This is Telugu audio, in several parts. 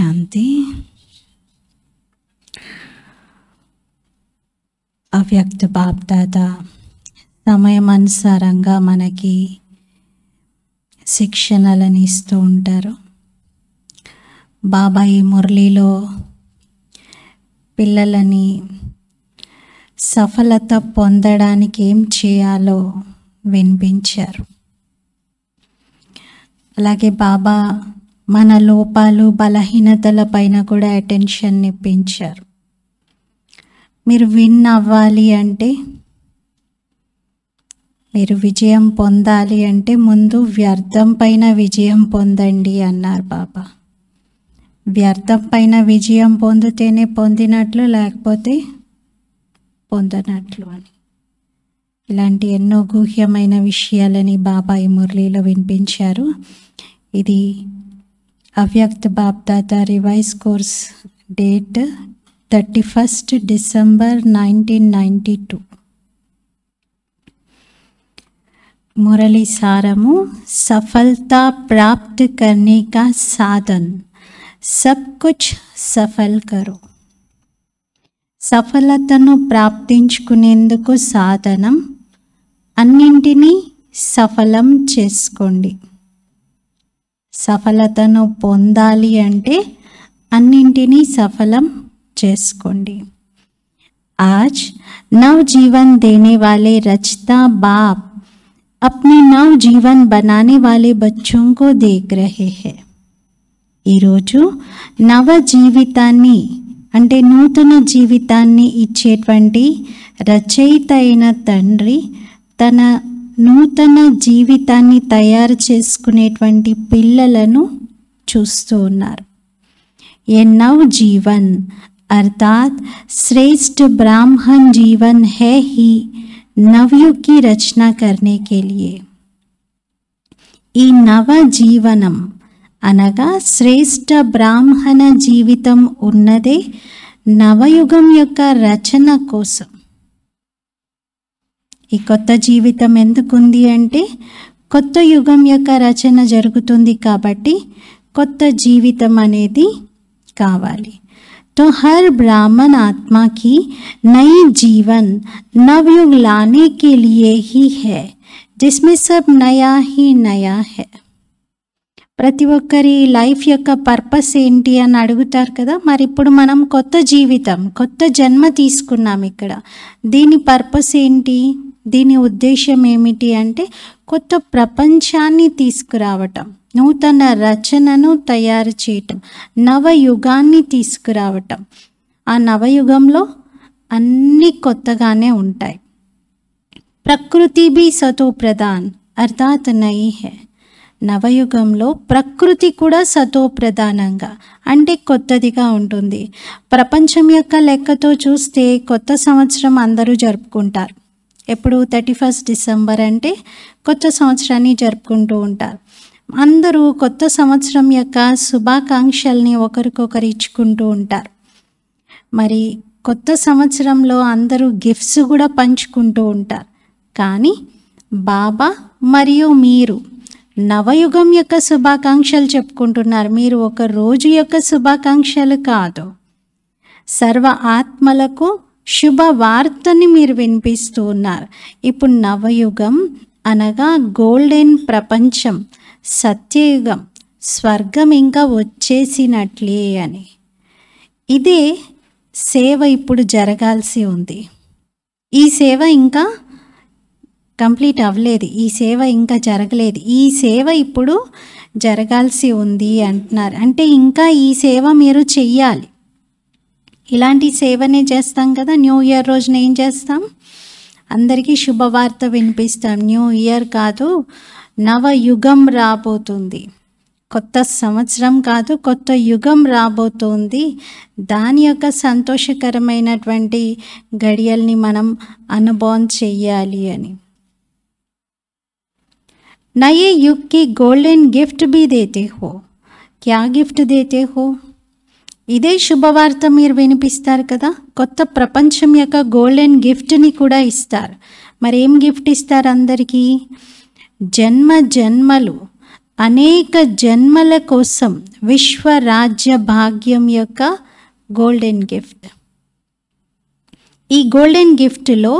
శాంతి అవ్యక్త బాప్దాత సమయం అనుసారంగా మనకి శిక్షణలను ఇస్తూ ఉంటారు బాబాయి మురళిలో పిల్లలని సఫలత పొందడానికి ఏం చేయాలో వినిపించారు అలాగే బాబా మన లోపాలు బలహీనతల పైన కూడా అటెన్షన్ ఇప్పించారు మీరు విన్ అవ్వాలి అంటే మీరు విజయం పొందాలి అంటే ముందు వ్యర్థం పైన విజయం పొందండి అన్నారు బాబా వ్యర్థం పైన విజయం పొందితేనే పొందినట్లు లేకపోతే పొందనట్లు అని ఇలాంటి ఎన్నో గూహ్యమైన విషయాలని బాబా ఈ మురళిలో వినిపించారు ఇది అవ్యక్త Bapdada revise course date thirty first December nineteen ninety two మురళి సారము సఫలతా ప్రాప్త కర్నే కా సాధన్ సబ్ కుచ్ సఫల్ కరో సఫలతను ప్రాప్తించుకునేందుకు సాధనం అన్నింటినీ సఫలం చేసుకోండి సఫలతను పొందాలి అంటే అన్నింటినీ సఫలం చేసుకోండి ఆజ్ నవజీవన్ जीवन देने वाले रचता बाप अपने नव जीवन बनाने वाले बच्चों को देख ఈరోజు నవ జీవితాన్ని అంటే నూతన జీవితాన్ని ఇచ్చేటువంటి రచయిత అయిన తండ్రి తన నూతన జీవితాన్ని తయారు చేసుకునేటువంటి పిల్లలను చూస్తూ ఉన్నారు ये జీవన్ అర్థాత్ శ్రేష్ఠ श्रेष्ठ జీవన్ जीवन హీ ही రచన की रचना ఈ నవ జీవనం అనగా శ్రేష్ఠ బ్రాహ్మణ జీవితం ఉన్నదే నవయుగం యొక్క రచన కోసం ఈ కొత్త జీవితం ఎందుకుంది అంటే కొత్త యుగం యొక్క రచన జరుగుతుంది కాబట్టి కొత్త జీవితం అనేది కావాలి तो హర్ బ్రాహ్మణ आत्मा నై జీవన్ जीवन లానే लाने के హీ ही है जिसमें सब नया ही नया ప్రతి ఒక్కరి లైఫ్ యొక్క పర్పస్ ఏంటి అని అడుగుతారు కదా మరి ఇప్పుడు మనం కొత్త జీవితం కొత్త జన్మ తీసుకున్నాం ఇక్కడ దీని పర్పస్ ఏంటి దీని ఉద్దేశం ఏమిటి అంటే కొత్త ప్రపంచాన్ని తీసుకురావటం నూతన రచనను తయారు చేయటం నవయుగాన్ని తీసుకురావటం ఆ నవయుగంలో అన్నీ కొత్తగానే ఉంటాయి ప్రకృతి బి సతో ప్రధాన్ అర్థాత్ నై హే నవయుగంలో ప్రకృతి కూడా సతో ప్రధానంగా అంటే కొత్తదిగా ఉంటుంది ప్రపంచం యొక్క లెక్కతో చూస్తే కొత్త సంవత్సరం అందరూ జరుపుకుంటారు ఎప్పుడు థర్టీ ఫస్ట్ డిసెంబర్ అంటే కొత్త సంవత్సరాన్ని జరుపుకుంటూ ఉంటారు అందరూ కొత్త సంవత్సరం యొక్క శుభాకాంక్షల్ని ఒకరికొకరు ఇచ్చుకుంటూ ఉంటారు మరి కొత్త సంవత్సరంలో అందరూ గిఫ్ట్స్ కూడా పంచుకుంటూ ఉంటారు కానీ బాబా మరియు మీరు నవయుగం యొక్క శుభాకాంక్షలు చెప్పుకుంటున్నారు మీరు ఒక రోజు యొక్క శుభాకాంక్షలు కాదు సర్వ ఆత్మలకు శుభవార్తని మీరు వినిపిస్తూ ఉన్నారు ఇప్పుడు నవయుగం అనగా గోల్డెన్ ప్రపంచం సత్యయుగం స్వర్గం ఇంకా వచ్చేసినట్లే అని ఇదే సేవ ఇప్పుడు జరగాల్సి ఉంది ఈ సేవ ఇంకా కంప్లీట్ అవ్వలేదు ఈ సేవ ఇంకా జరగలేదు ఈ సేవ ఇప్పుడు జరగాల్సి ఉంది అంటున్నారు అంటే ఇంకా ఈ సేవ మీరు చెయ్యాలి ఇలాంటి సేవనే చేస్తాం కదా న్యూ ఇయర్ రోజున ఏం చేస్తాం అందరికీ శుభవార్త వినిపిస్తాం న్యూ ఇయర్ కాదు నవయుగం రాబోతుంది కొత్త సంవత్సరం కాదు కొత్త యుగం రాబోతోంది దాని యొక్క సంతోషకరమైనటువంటి గడియల్ని మనం అనుభవం చెయ్యాలి అని నయే యుగ్కి గోల్డెన్ గిఫ్ట్ బీ దేతే హో క్యా గిఫ్ట్ దేతే హో ఇదే శుభవార్త మీరు వినిపిస్తారు కదా కొత్త ప్రపంచం యొక్క గోల్డెన్ గిఫ్ట్ని కూడా ఇస్తారు మరి ఏం గిఫ్ట్ ఇస్తారు అందరికీ జన్మ జన్మలు అనేక జన్మల కోసం విశ్వరాజ్య భాగ్యం యొక్క గోల్డెన్ గిఫ్ట్ ఈ గోల్డెన్ గిఫ్ట్లో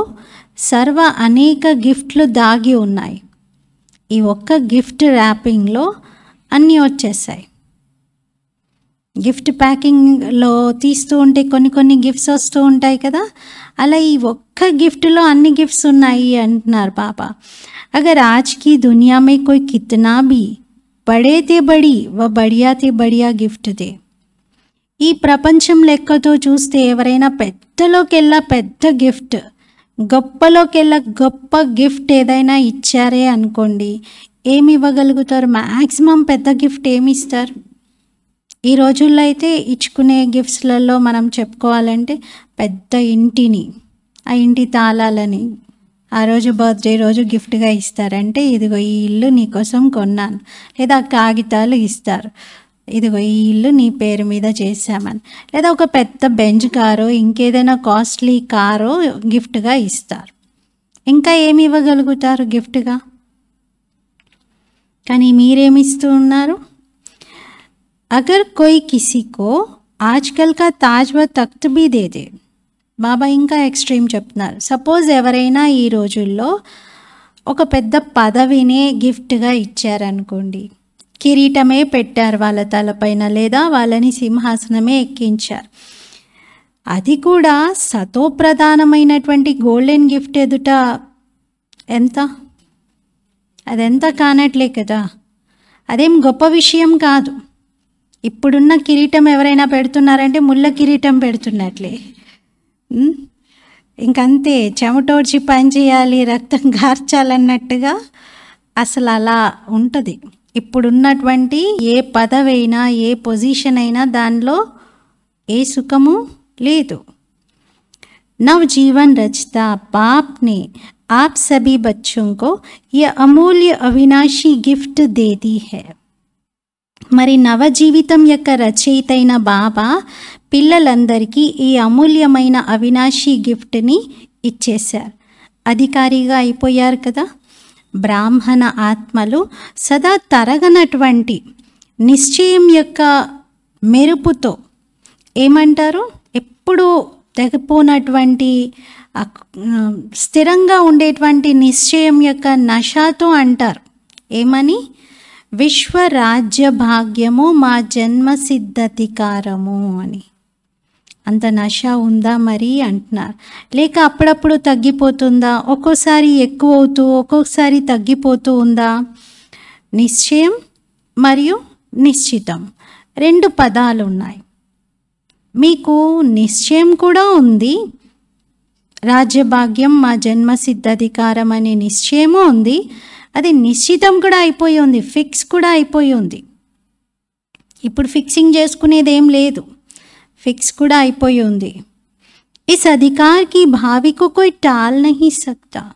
సర్వ అనేక గిఫ్ట్లు దాగి ఉన్నాయి ఈ ఒక్క గిఫ్ట్ ర్యాపింగ్లో అన్నీ వచ్చేసాయి గిఫ్ట్ ప్యాకింగ్లో తీస్తూ ఉంటే కొన్ని కొన్ని గిఫ్ట్స్ వస్తూ ఉంటాయి కదా అలా ఈ ఒక్క గిఫ్ట్లో అన్ని గిఫ్ట్స్ ఉన్నాయి అంటున్నారు పాప అగర్ ఆజ్కి దునియామే దునియా మే కోయి కితనా బి బడే తే బడి వ బడియా తే బడియా గిఫ్ట్ తే ఈ ప్రపంచం లెక్కతో చూస్తే ఎవరైనా పెద్దలోకెల్లా పెద్ద గిఫ్ట్ గొప్పలోకెల్లా గొప్ప గిఫ్ట్ ఏదైనా ఇచ్చారే అనుకోండి ఏమి ఇవ్వగలుగుతారు మ్యాక్సిమం పెద్ద గిఫ్ట్ ఏమి ఇస్తారు ఈ రోజుల్లో అయితే ఇచ్చుకునే గిఫ్ట్స్లలో మనం చెప్పుకోవాలంటే పెద్ద ఇంటిని ఆ ఇంటి తాళాలని ఆ రోజు బర్త్డే రోజు గిఫ్ట్గా ఇస్తారంటే ఇదిగో ఈ ఇల్లు నీకోసం కొన్నాను లేదా కాగితాలు ఇస్తారు ఇదిగో ఈ ఇల్లు నీ పేరు మీద చేశామని లేదా ఒక పెద్ద బెంచ్ కారు ఇంకేదైనా కాస్ట్లీ కారు గిఫ్ట్గా ఇస్తారు ఇంకా ఏమి ఇవ్వగలుగుతారు గిఫ్ట్గా కానీ మీరేమిస్తూ ఉన్నారు అగర్ कोई किसी को ఆజ్కల్ కా తాజ్ వ తఖ్త్ బీ దేదే బాబా ఇంకా ఎక్స్ట్రీమ్ చెప్తున్నారు సపోజ్ ఎవరైనా ఈ రోజుల్లో ఒక పెద్ద పదవినే గిఫ్ట్గా ఇచ్చారనుకోండి కిరీటమే పెట్టారు వాళ్ళ తలపైన లేదా వాళ్ళని సింహాసనమే ఎక్కించారు అది కూడా సతో ప్రధానమైనటువంటి గోల్డెన్ గిఫ్ట్ ఎదుట ఎంత అదెంత కానట్లే కదా అదేం గొప్ప విషయం కాదు ఇప్పుడున్న కిరీటం ఎవరైనా పెడుతున్నారంటే ముళ్ళ కిరీటం పెడుతున్నట్లే ఇంకంతే చెమటోడ్చి పని చేయాలి రక్తం గార్చాలన్నట్టుగా అసలు అలా ఉంటుంది ఇప్పుడున్నటువంటి ఏ పదవైనా ఏ పొజిషన్ అయినా దానిలో ఏ సుఖము లేదు నవ్ జీవన్ రచిత పాప్ని ఆప్ आप सभी ఈ అమూల్య यह గిఫ్ట్ దేది హే మరి నవజీవితం యొక్క రచయిత అయిన బాబా పిల్లలందరికీ ఈ అమూల్యమైన అవినాశీ గిఫ్ట్ని ఇచ్చేశారు అధికారిగా అయిపోయారు కదా బ్రాహ్మణ ఆత్మలు సదా తరగనటువంటి నిశ్చయం యొక్క మెరుపుతో ఏమంటారు ఎప్పుడూ తెగిపోనటువంటి స్థిరంగా ఉండేటువంటి నిశ్చయం యొక్క నషాతో అంటారు ఏమని విశ్వరాజ్య భాగ్యము మా జన్మ సిద్ధతికారము అని అంత నష ఉందా మరి అంటున్నారు లేక అప్పుడప్పుడు తగ్గిపోతుందా ఒక్కోసారి ఎక్కువ అవుతూ ఒక్కొక్కసారి తగ్గిపోతూ ఉందా నిశ్చయం మరియు నిశ్చితం రెండు పదాలు ఉన్నాయి మీకు నిశ్చయం కూడా ఉంది రాజ్యభాగ్యం మా జన్మ సిద్ధాధికారం అనే నిశ్చయము ఉంది అది నిశ్చితం కూడా అయిపోయి ఉంది ఫిక్స్ కూడా అయిపోయి ఉంది ఇప్పుడు ఫిక్సింగ్ చేసుకునేది ఏం లేదు ఫిక్స్ కూడా అయిపోయి ఉంది ఇస్ अधिकार భావికు కోయి టాల్ कोई टाल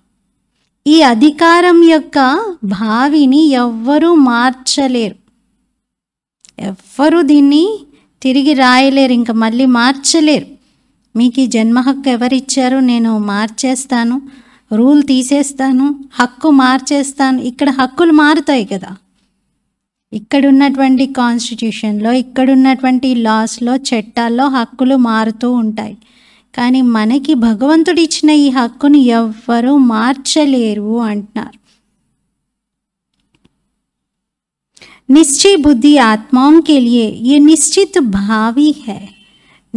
ఈ అధికారం యొక్క భావిని ఎవ్వరూ మార్చలేరు ఎవ్వరూ దీన్ని తిరిగి రాయలేరు ఇంకా మళ్ళీ మార్చలేరు మీకు ఈ జన్మ హక్కు ఎవరిచ్చారో నేను మార్చేస్తాను రూల్ తీసేస్తాను హక్కు మార్చేస్తాను ఇక్కడ హక్కులు మారుతాయి కదా ఇక్కడున్నటువంటి కాన్స్టిట్యూషన్లో ఇక్కడున్నటువంటి లాస్లో చట్టాల్లో హక్కులు మారుతూ ఉంటాయి కానీ మనకి భగవంతుడు ఇచ్చిన ఈ హక్కును ఎవ్వరూ మార్చలేరు అంటున్నారు నిశ్చయ బుద్ధి आत्माओं ఈ నిశ్చిత భావి హే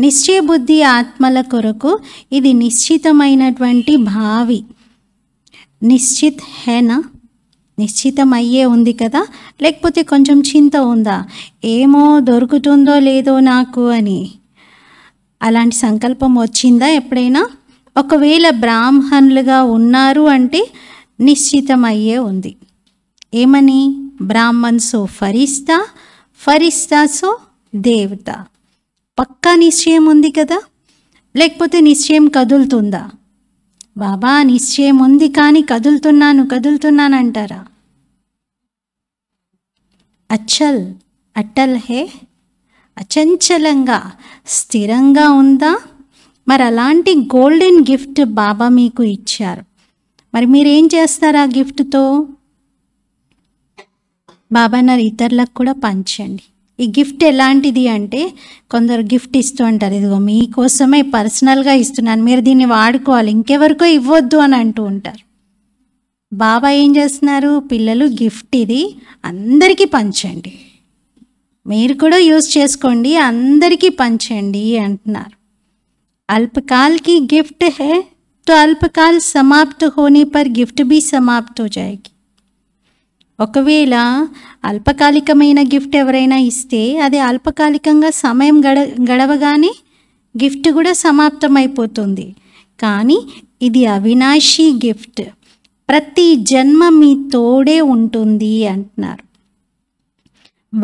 నిశ్చయ బుద్ధి ఆత్మల కొరకు ఇది నిశ్చితమైనటువంటి భావి నిశ్చిత్ హేనా నిశ్చితమయ్యే ఉంది కదా లేకపోతే కొంచెం చింత ఉందా ఏమో దొరుకుతుందో లేదో నాకు అని అలాంటి సంకల్పం వచ్చిందా ఎప్పుడైనా ఒకవేళ బ్రాహ్మణులుగా ఉన్నారు అంటే నిశ్చితమయ్యే ఉంది ఏమని బ్రాహ్మణ్సో ఫరిస్తా ఫరిస్తాసో దేవత పక్కా నిశ్చయం ఉంది కదా లేకపోతే నిశ్చయం కదులుతుందా బాబా నిశ్చయం ఉంది కానీ కదులుతున్నాను కదులుతున్నానంటారా అచ్చల్ అట్టల్ హే అచంచలంగా స్థిరంగా ఉందా మరి అలాంటి గోల్డెన్ గిఫ్ట్ బాబా మీకు ఇచ్చారు మరి మీరేం చేస్తారు ఆ గిఫ్ట్తో బాబా నా ఇతరులకు కూడా పంచండి ఈ గిఫ్ట్ ఎలాంటిది అంటే కొందరు గిఫ్ట్ ఇస్తూ ఉంటారు ఇదిగో మీకోసమే పర్సనల్గా ఇస్తున్నాను మీరు దీన్ని వాడుకోవాలి ఇంకెవరికో ఇవ్వద్దు అని అంటూ ఉంటారు బాబా ఏం చేస్తున్నారు పిల్లలు గిఫ్ట్ ఇది అందరికీ పంచండి మీరు కూడా యూజ్ చేసుకోండి అందరికీ పంచండి అంటున్నారు అల్పకాల్కి గిఫ్ట్ హే తో అల్పకాల్ समाप्त होने పర్ గిఫ్ట్ బి समाप्त हो ఒకవేళ అల్పకాలికమైన గిఫ్ట్ ఎవరైనా ఇస్తే అది అల్పకాలికంగా సమయం గడ గడవగానే గిఫ్ట్ కూడా సమాప్తమైపోతుంది కానీ ఇది అవినాశీ గిఫ్ట్ ప్రతి జన్మ మీ తోడే ఉంటుంది అంటున్నారు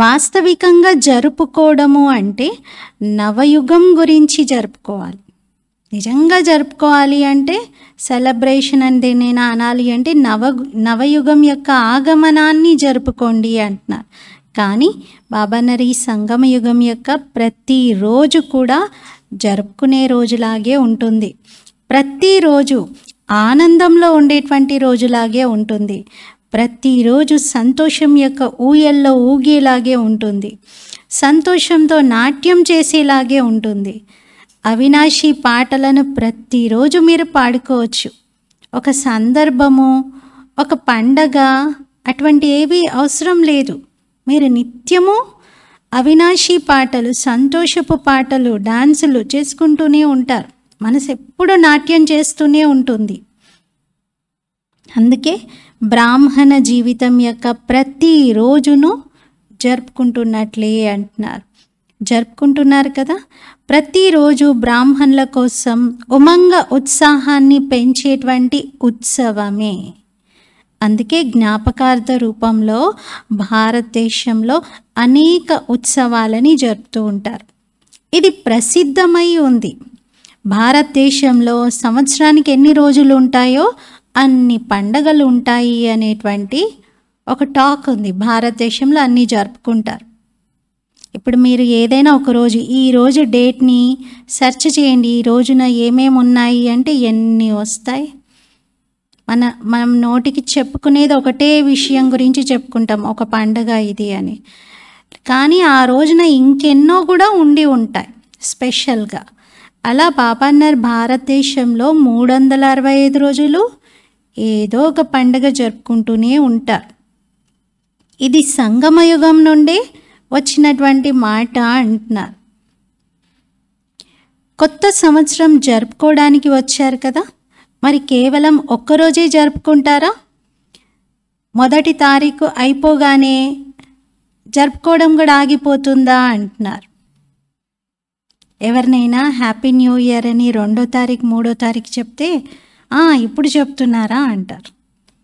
వాస్తవికంగా జరుపుకోవడము అంటే నవయుగం గురించి జరుపుకోవాలి నిజంగా జరుపుకోవాలి అంటే సెలబ్రేషన్ అని నేను అనాలి అంటే నవ నవయుగం యొక్క ఆగమనాన్ని జరుపుకోండి అంటున్నారు కానీ బాబానరి సంగమ యుగం యొక్క ప్రతిరోజు కూడా జరుపుకునే రోజులాగే ఉంటుంది ప్రతిరోజు ఆనందంలో ఉండేటువంటి రోజులాగే ఉంటుంది ప్రతిరోజు సంతోషం యొక్క ఊయల్లో ఊగేలాగే ఉంటుంది సంతోషంతో నాట్యం చేసేలాగే ఉంటుంది అవినాశి పాటలను ప్రతిరోజు మీరు పాడుకోవచ్చు ఒక సందర్భము ఒక పండగ అటువంటి ఏవి అవసరం లేదు మీరు నిత్యము అవినాశీ పాటలు సంతోషపు పాటలు డాన్సులు చేసుకుంటూనే ఉంటారు మనసు ఎప్పుడు నాట్యం చేస్తూనే ఉంటుంది అందుకే బ్రాహ్మణ జీవితం యొక్క ప్రతి జరుపుకుంటున్నట్లే అంటున్నారు జరుపుకుంటున్నారు కదా ప్రతిరోజు బ్రాహ్మణుల కోసం ఉమంగ ఉత్సాహాన్ని పెంచేటువంటి ఉత్సవమే అందుకే జ్ఞాపకార్థ రూపంలో భారతదేశంలో అనేక ఉత్సవాలని జరుపుతూ ఉంటారు ఇది ప్రసిద్ధమై ఉంది భారతదేశంలో సంవత్సరానికి ఎన్ని రోజులు ఉంటాయో అన్ని పండగలు ఉంటాయి అనేటువంటి ఒక టాక్ ఉంది భారతదేశంలో అన్నీ జరుపుకుంటారు ఇప్పుడు మీరు ఏదైనా ఒక రోజు ఈ రోజు డేట్ని సెర్చ్ చేయండి ఈ రోజున ఏమేమి ఉన్నాయి అంటే ఎన్ని వస్తాయి మన మనం నోటికి చెప్పుకునేది ఒకటే విషయం గురించి చెప్పుకుంటాం ఒక పండగ ఇది అని కానీ ఆ రోజున ఇంకెన్నో కూడా ఉండి ఉంటాయి స్పెషల్గా అలా పాపన్నర్ భారతదేశంలో మూడు వందల అరవై ఐదు రోజులు ఏదో ఒక పండగ జరుపుకుంటూనే ఉంటారు ఇది సంగమయుగం నుండి వచ్చినటువంటి మాట అంటున్నారు కొత్త సంవత్సరం జరుపుకోవడానికి వచ్చారు కదా మరి కేవలం ఒక్కరోజే జరుపుకుంటారా మొదటి తారీఖు అయిపోగానే జరుపుకోవడం కూడా ఆగిపోతుందా అంటున్నారు ఎవరినైనా హ్యాపీ న్యూ ఇయర్ అని రెండో తారీఖు మూడో తారీఖు చెప్తే ఇప్పుడు చెప్తున్నారా అంటారు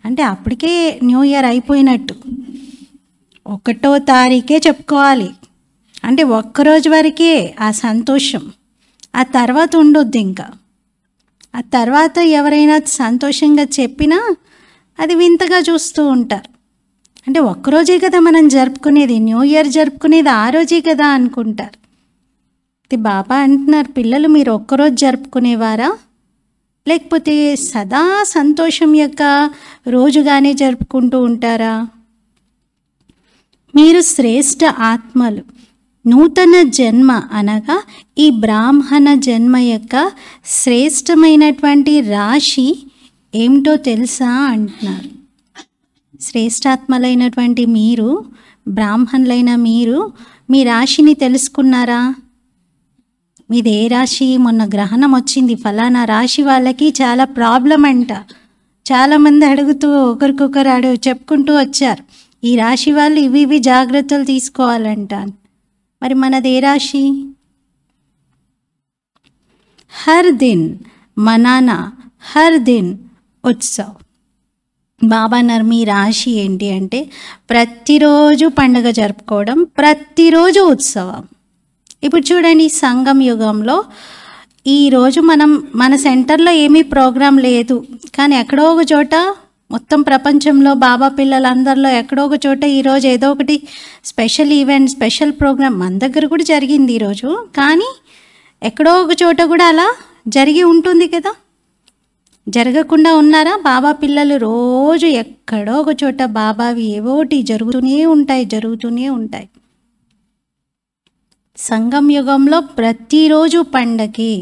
అంటే అప్పటికే న్యూ ఇయర్ అయిపోయినట్టు ఒకటో తారీఖే చెప్పుకోవాలి అంటే ఒక్కరోజు వరకే ఆ సంతోషం ఆ తర్వాత ఉండొద్దు ఇంకా ఆ తర్వాత ఎవరైనా సంతోషంగా చెప్పినా అది వింతగా చూస్తూ ఉంటారు అంటే ఒక్కరోజే కదా మనం జరుపుకునేది న్యూ ఇయర్ జరుపుకునేది ఆ రోజే కదా అనుకుంటారు ఇది బాబా అంటున్నారు పిల్లలు మీరు ఒక్కరోజు జరుపుకునేవారా లేకపోతే సదా సంతోషం యొక్క రోజుగానే జరుపుకుంటూ ఉంటారా మీరు శ్రేష్ఠ ఆత్మలు నూతన జన్మ అనగా ఈ బ్రాహ్మణ జన్మ యొక్క శ్రేష్టమైనటువంటి రాశి ఏమిటో తెలుసా అంటున్నారు శ్రేష్టాత్మలైనటువంటి మీరు బ్రాహ్మణులైన మీరు మీ రాశిని తెలుసుకున్నారా మీది ఏ రాశి మొన్న గ్రహణం వచ్చింది ఫలానా రాశి వాళ్ళకి చాలా ప్రాబ్లం అంట చాలామంది అడుగుతూ ఒకరికొకరు అడుగు చెప్పుకుంటూ వచ్చారు ఈ రాశి వాళ్ళు ఇవి ఇవి జాగ్రత్తలు తీసుకోవాలంట మరి మనది ఏ రాశి హర్ దిన్ మనానా హర్ దిన్ ఉత్సవ్ బాబా నర్మి రాశి ఏంటి అంటే ప్రతిరోజు పండుగ జరుపుకోవడం ప్రతిరోజు ఉత్సవం ఇప్పుడు చూడండి సంఘం యుగంలో ఈరోజు మనం మన సెంటర్లో ఏమీ ప్రోగ్రాం లేదు కానీ ఎక్కడో ఒక చోట మొత్తం ప్రపంచంలో బాబా పిల్లలందరిలో ఎక్కడో ఒక చోట ఈరోజు ఏదో ఒకటి స్పెషల్ ఈవెంట్ స్పెషల్ ప్రోగ్రామ్ మన దగ్గర కూడా జరిగింది ఈరోజు కానీ ఎక్కడో ఒక చోట కూడా అలా జరిగి ఉంటుంది కదా జరగకుండా ఉన్నారా బాబా పిల్లలు రోజు ఎక్కడో ఒక చోట బాబావి ఏవోటి జరుగుతూనే ఉంటాయి జరుగుతూనే ఉంటాయి సంగం యుగంలో ప్రతిరోజు పండగే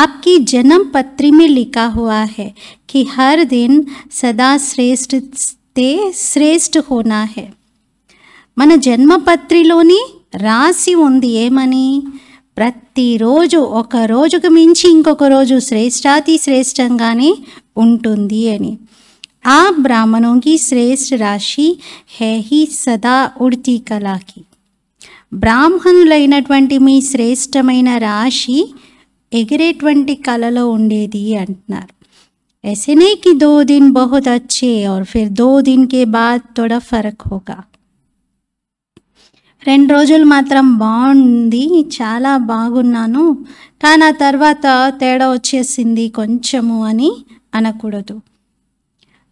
आपकी जन्मपत्री में लिखा हुआ है कि हर दिन सदा श्रेष्ठते श्रेष्ठ होना है मन जन्मपत्री लोनी राशिوندی ఏమని ప్రతి రోజు ఒక రోజు గమించి ఇంకొక రోజు శ్రేష్టాతి శ్రేష్టం గాని ఉంటుంది అని ఆ బ్రామణోంగి శ్రేష్ట రాశి హై హి సదా উড়తి కళాకి బ్రాహ్మనులైనటువంటి మీ శ్రేష్టమైన రాశి ఎగిరేటువంటి కళలో ఉండేది అంటున్నారు ऐसे नहीं దో దిన్ दिन बहुत ఫిర్ దో फिर दो दिन के बाद थोड़ा రెండు రోజులు మాత్రం బాగుంది చాలా బాగున్నాను కానీ ఆ తర్వాత తేడా వచ్చేసింది కొంచెము అని అనకూడదు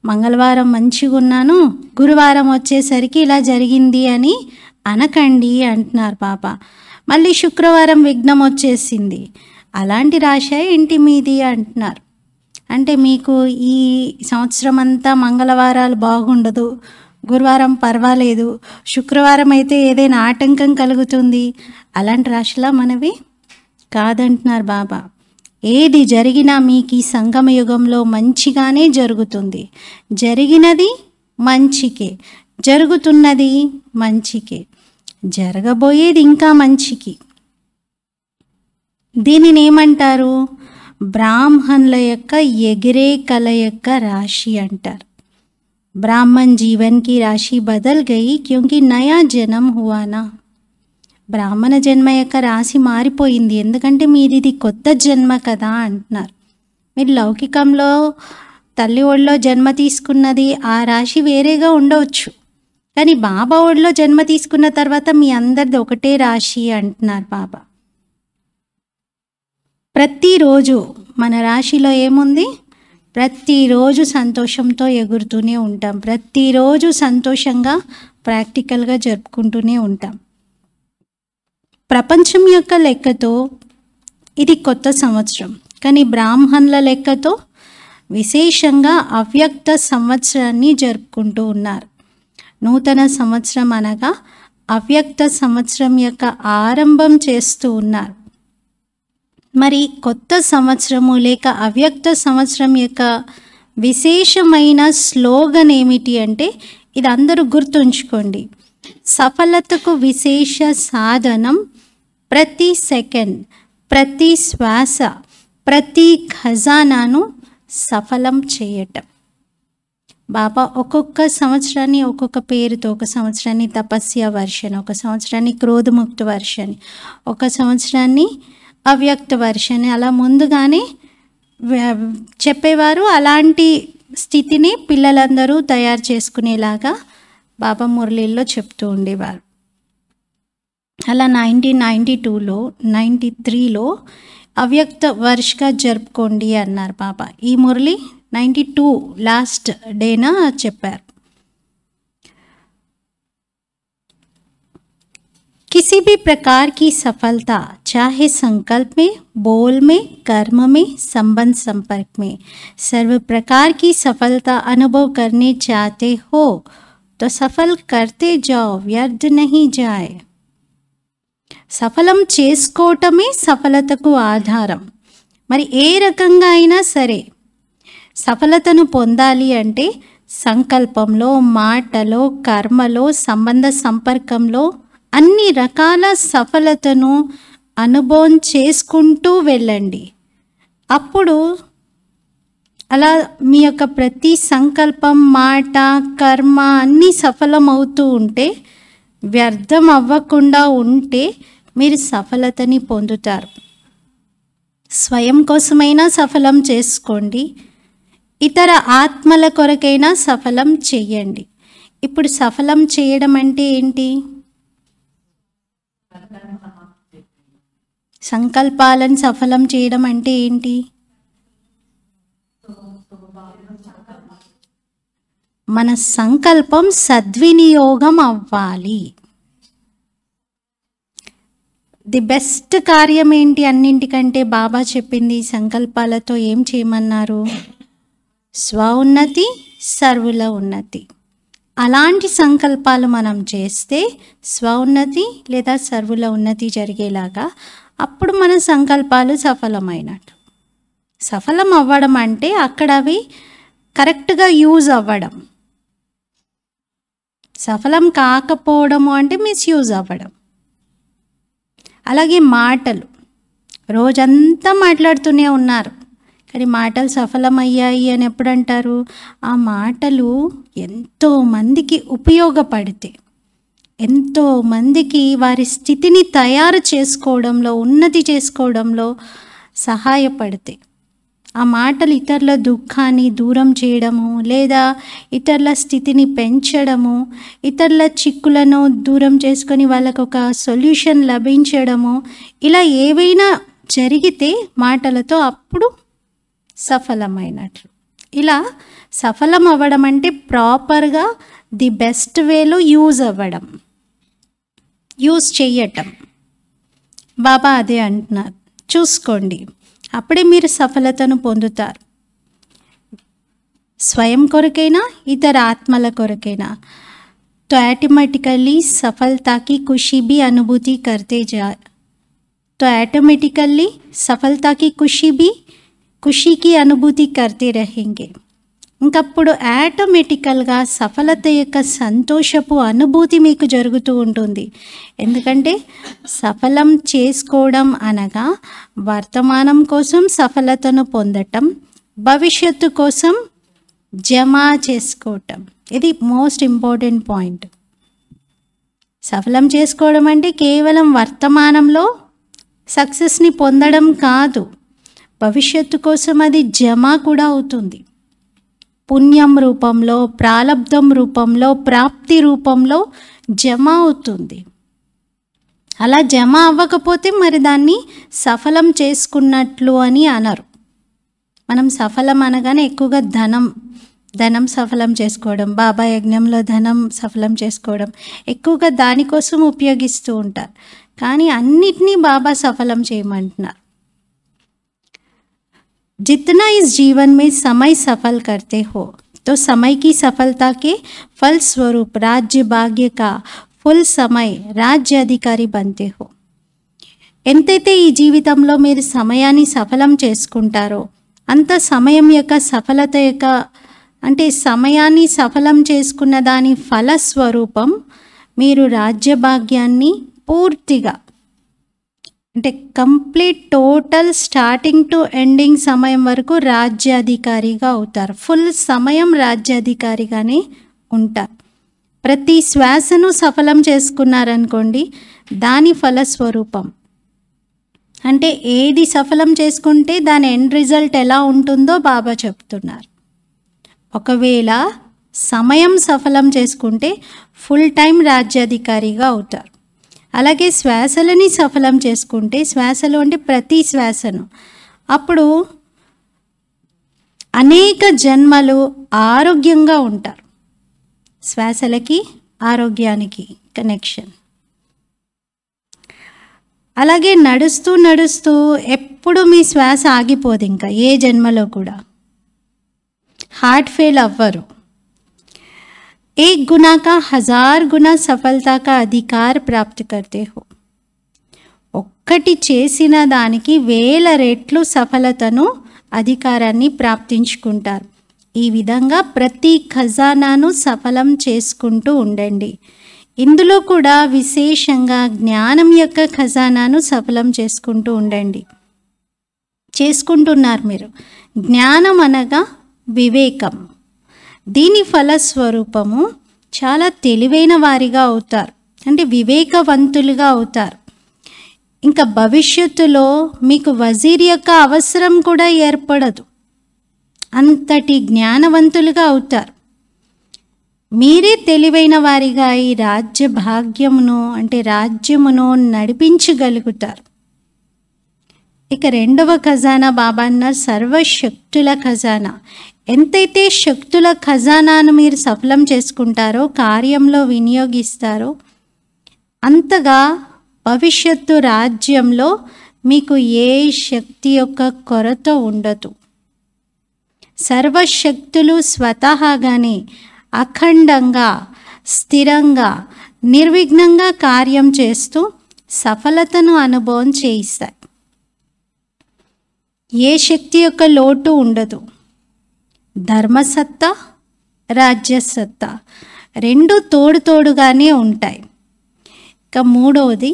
మంగళవారం మంచిగా ఉన్నాను గురువారం వచ్చేసరికి ఇలా జరిగింది అని అనకండి అంటున్నారు పాప మళ్ళీ శుక్రవారం విఘ్నం వచ్చేసింది అలాంటి రాశే ఇంటి మీది అంటున్నారు అంటే మీకు ఈ సంవత్సరం అంతా మంగళవారాలు బాగుండదు గురువారం పర్వాలేదు శుక్రవారం అయితే ఏదైనా ఆటంకం కలుగుతుంది అలాంటి రాశిలా మనవి కాదంటున్నారు బాబా ఏది జరిగినా మీకు ఈ సంగమ యుగంలో మంచిగానే జరుగుతుంది జరిగినది మంచికే జరుగుతున్నది మంచికే జరగబోయేది ఇంకా మంచికి దీనిని ఏమంటారు బ్రాహ్మణుల యొక్క ఎగిరే కళ యొక్క రాశి అంటారు బ్రాహ్మణ్ జీవన్కి రాశి राशि बदल गई क्योंकि జనం హువానా బ్రాహ్మణ జన్మ యొక్క రాశి మారిపోయింది ఎందుకంటే మీది ఇది కొత్త జన్మ కదా అంటున్నారు మీరు లౌకికంలో తల్లి ఒళ్ళో జన్మ తీసుకున్నది ఆ రాశి వేరేగా ఉండవచ్చు కానీ బాబా ఒళ్ళో జన్మ తీసుకున్న తర్వాత మీ అందరిది ఒకటే రాశి అంటున్నారు బాబా ప్రతిరోజు మన రాశిలో ఏముంది ప్రతిరోజు సంతోషంతో ఎగురుతూనే ఉంటాం ప్రతిరోజు సంతోషంగా ప్రాక్టికల్గా జరుపుకుంటూనే ఉంటాం ప్రపంచం యొక్క లెక్కతో ఇది కొత్త సంవత్సరం కానీ బ్రాహ్మణుల లెక్కతో విశేషంగా అవ్యక్త సంవత్సరాన్ని జరుపుకుంటూ ఉన్నారు నూతన సంవత్సరం అనగా అవ్యక్త సంవత్సరం యొక్క ఆరంభం చేస్తూ ఉన్నారు మరి కొత్త సంవత్సరము లేక అవ్యక్త సంవత్సరం యొక్క విశేషమైన స్లోగన్ ఏమిటి అంటే ఇది అందరూ గుర్తుంచుకోండి సఫలతకు విశేష సాధనం ప్రతి సెకండ్ ప్రతి శ్వాస ప్రతి ఖజానాను సఫలం చేయటం బాబా ఒక్కొక్క సంవత్సరాన్ని ఒక్కొక్క పేరుతో ఒక సంవత్సరాన్ని తపస్య వర్షన్ ఒక సంవత్సరాన్ని క్రోధముక్త వర్షన్ ఒక సంవత్సరాన్ని అవ్యక్త వర్షని అలా ముందుగానే చెప్పేవారు అలాంటి స్థితిని పిల్లలందరూ తయారు చేసుకునేలాగా బాబా మురళీల్లో చెప్తూ ఉండేవారు అలా నైన్టీన్ నైంటీ టూలో నైంటీ త్రీలో అవ్యక్త వర్షగా జరుపుకోండి అన్నారు బాబా ఈ మురళి నైంటీ టూ లాస్ట్ డేనా చెప్పారు किसी भी प्रकार की सफलता चाहे संकल्प में बोल में कर्म में संबंध संपर्क में सर्व प्रकार की सफलता अनुभव करने चाहते हो तो सफल करते जाओ व्यर्थ नहीं जाए सफलम చేసుకోవటమే सफलता ఆధారం మరి ఏ రకంగా అయినా సరే సఫలతను పొందాలి అంటే సంకల్పంలో మాటలో కర్మలో సంబంధ సంపర్కంలో అన్ని రకాల సఫలతను అనుభవం చేసుకుంటూ వెళ్ళండి అప్పుడు అలా మీ యొక్క ప్రతి సంకల్పం మాట కర్మ అన్నీ సఫలం అవుతూ ఉంటే వ్యర్థం అవ్వకుండా ఉంటే మీరు సఫలతని పొందుతారు స్వయం కోసమైనా సఫలం చేసుకోండి ఇతర ఆత్మల కొరకైనా సఫలం చేయండి ఇప్పుడు సఫలం చేయడం అంటే ఏంటి సంకల్పాలను సఫలం చేయడం అంటే ఏంటి మన సంకల్పం సద్వినియోగం అవ్వాలి ది బెస్ట్ కార్యం ఏంటి అన్నింటికంటే బాబా చెప్పింది సంకల్పాలతో ఏం చేయమన్నారు స్వ ఉన్నతి సర్వుల ఉన్నతి అలాంటి సంకల్పాలు మనం చేస్తే స్వౌన్నతి లేదా సర్వుల ఉన్నతి జరిగేలాగా అప్పుడు మన సంకల్పాలు సఫలమైనట్టు సఫలం అవ్వడం అంటే అక్కడ అవి కరెక్ట్గా యూజ్ అవ్వడం సఫలం కాకపోవడము అంటే మిస్యూజ్ అవ్వడం అలాగే మాటలు రోజంతా మాట్లాడుతూనే ఉన్నారు కానీ మాటలు సఫలమయ్యాయి అని ఎప్పుడంటారు ఆ మాటలు ఎంతో మందికి ఉపయోగపడితే ఎంతో మందికి వారి స్థితిని తయారు చేసుకోవడంలో ఉన్నతి చేసుకోవడంలో సహాయపడితే ఆ మాటలు ఇతరుల దుఃఖాన్ని దూరం చేయడము లేదా ఇతరుల స్థితిని పెంచడము ఇతరుల చిక్కులను దూరం చేసుకొని వాళ్ళకు ఒక సొల్యూషన్ లభించడము ఇలా ఏవైనా జరిగితే మాటలతో అప్పుడు సఫలమైనట్లు ఇలా సఫలం అవ్వడం అంటే ప్రాపర్గా ది బెస్ట్ వేలో యూజ్ అవ్వడం యూజ్ చేయటం బాబా అదే అంటున్నారు చూసుకోండి అప్పుడే మీరు సఫలతను పొందుతారు స్వయం కొరకైనా ఇతర ఆత్మల కొరకైనా తో ఆటోమేటికల్లీ సఫలతకి ఖుషి బి అనుభూతి కర్తే జా తో ఆటోమేటికల్లీ సఫలతకి ఖుషి की ఖుషీ కి అనుభూతి కర్తే రహెంగే ఇంకప్పుడు ఆటోమేటికల్గా సఫలత యొక్క సంతోషపు అనుభూతి మీకు జరుగుతూ ఉంటుంది ఎందుకంటే సఫలం చేసుకోవడం అనగా వర్తమానం కోసం సఫలతను పొందటం భవిష్యత్తు కోసం జమా చేసుకోవటం ఇది మోస్ట్ ఇంపార్టెంట్ పాయింట్ సఫలం చేసుకోవడం అంటే కేవలం వర్తమానంలో సక్సెస్ని పొందడం కాదు భవిష్యత్తు కోసం అది జమ కూడా అవుతుంది పుణ్యం రూపంలో ప్రాలబ్ధం రూపంలో ప్రాప్తి రూపంలో జమ అవుతుంది అలా జమ అవ్వకపోతే మరి దాన్ని సఫలం చేసుకున్నట్లు అని అనరు మనం సఫలం అనగానే ఎక్కువగా ధనం ధనం సఫలం చేసుకోవడం బాబా యజ్ఞంలో ధనం సఫలం చేసుకోవడం ఎక్కువగా దానికోసం ఉపయోగిస్తూ ఉంటారు కానీ అన్నిటినీ బాబా సఫలం చేయమంటున్నారు जितना इस जीवन में समय सफल करते हो तो समय की सफलता के फलस्वरूप राज्य भाग्य का ఫుల్ समय రాజ్య అధికారి बनते हो ఎంతైతే ఈ జీవితంలో మీరు సమయాన్ని సఫలం చేసుకుంటారో అంత సమయం యొక్క సఫలత యొక్క అంటే సమయాన్ని సఫలం చేసుకున్న దాని ఫలస్వరూపం మీరు రాజ్యభాగ్యాన్ని పూర్తిగా అంటే complete total starting to ending సమయం వరకు రాజ్యాధికారిగా అవుతారు ఫుల్ సమయం రాజ్యాధికారిగానే ఉంటారు ప్రతి శ్వాసను సఫలం చేసుకున్నారనుకోండి దాని ఫలస్వరూపం అంటే ఏది సఫలం చేసుకుంటే దాని ఎండ్ రిజల్ట్ ఎలా ఉంటుందో బాబా చెప్తున్నారు ఒకవేళ సమయం సఫలం చేసుకుంటే ఫుల్ టైం రాజ్యాధికారిగా అవుతారు అలాగే శ్వాసలని సఫలం చేసుకుంటే శ్వాసలు అంటే ప్రతి శ్వాసను అప్పుడు అనేక జన్మలు ఆరోగ్యంగా ఉంటారు శ్వాసలకి ఆరోగ్యానికి కనెక్షన్ అలాగే నడుస్తూ నడుస్తూ ఎప్పుడు మీ శ్వాస ఆగిపోదు ఇంకా ఏ జన్మలో కూడా హార్ట్ ఫెయిల్ అవ్వరు एक गुना का हजार గుణ सफलता का अधिकार प्राप्त करते हो ఒక్కటి చేసిన దానికి వేల రెట్లు సఫలతను అధికారాన్ని ప్రాప్తించుకుంటారు ఈ విధంగా ప్రతి ఖజానాను సఫలం చేసుకుంటూ ఉండండి ఇందులో కూడా విశేషంగా జ్ఞానం యొక్క ఖజానాను సఫలం చేసుకుంటూ ఉండండి చేసుకుంటున్నారు మీరు జ్ఞానం అనగా వివేకం దీని ఫలస్వరూపము చాలా తెలివైన వారిగా అవుతారు అంటే వివేకవంతులుగా అవుతారు ఇంకా భవిష్యత్తులో మీకు వజీర్ యొక్క అవసరం కూడా ఏర్పడదు అంతటి జ్ఞానవంతులుగా అవుతారు మీరే తెలివైన వారిగా ఈ రాజ్య భాగ్యమును అంటే రాజ్యమును నడిపించగలుగుతారు ఇక రెండవ ఖజానా బాబా అన్నారు సర్వశక్తుల ఖజానా ఎంతైతే శక్తుల ఖజానాను మీరు సఫలం చేసుకుంటారో కార్యంలో వినియోగిస్తారో అంతగా భవిష్యత్తు రాజ్యంలో మీకు ఏ శక్తి యొక్క కొరత ఉండదు సర్వశక్తులు స్వతహాగానే అఖండంగా స్థిరంగా నిర్విఘ్నంగా కార్యం చేస్తూ సఫలతను అనుభవం చేయిస్తాయి ఏ శక్తి యొక్క లోటు ఉండదు ధర్మసత్తా రాజ్యసత్తా రెండు తోడు తోడుగానే ఉంటాయి ఇక మూడవది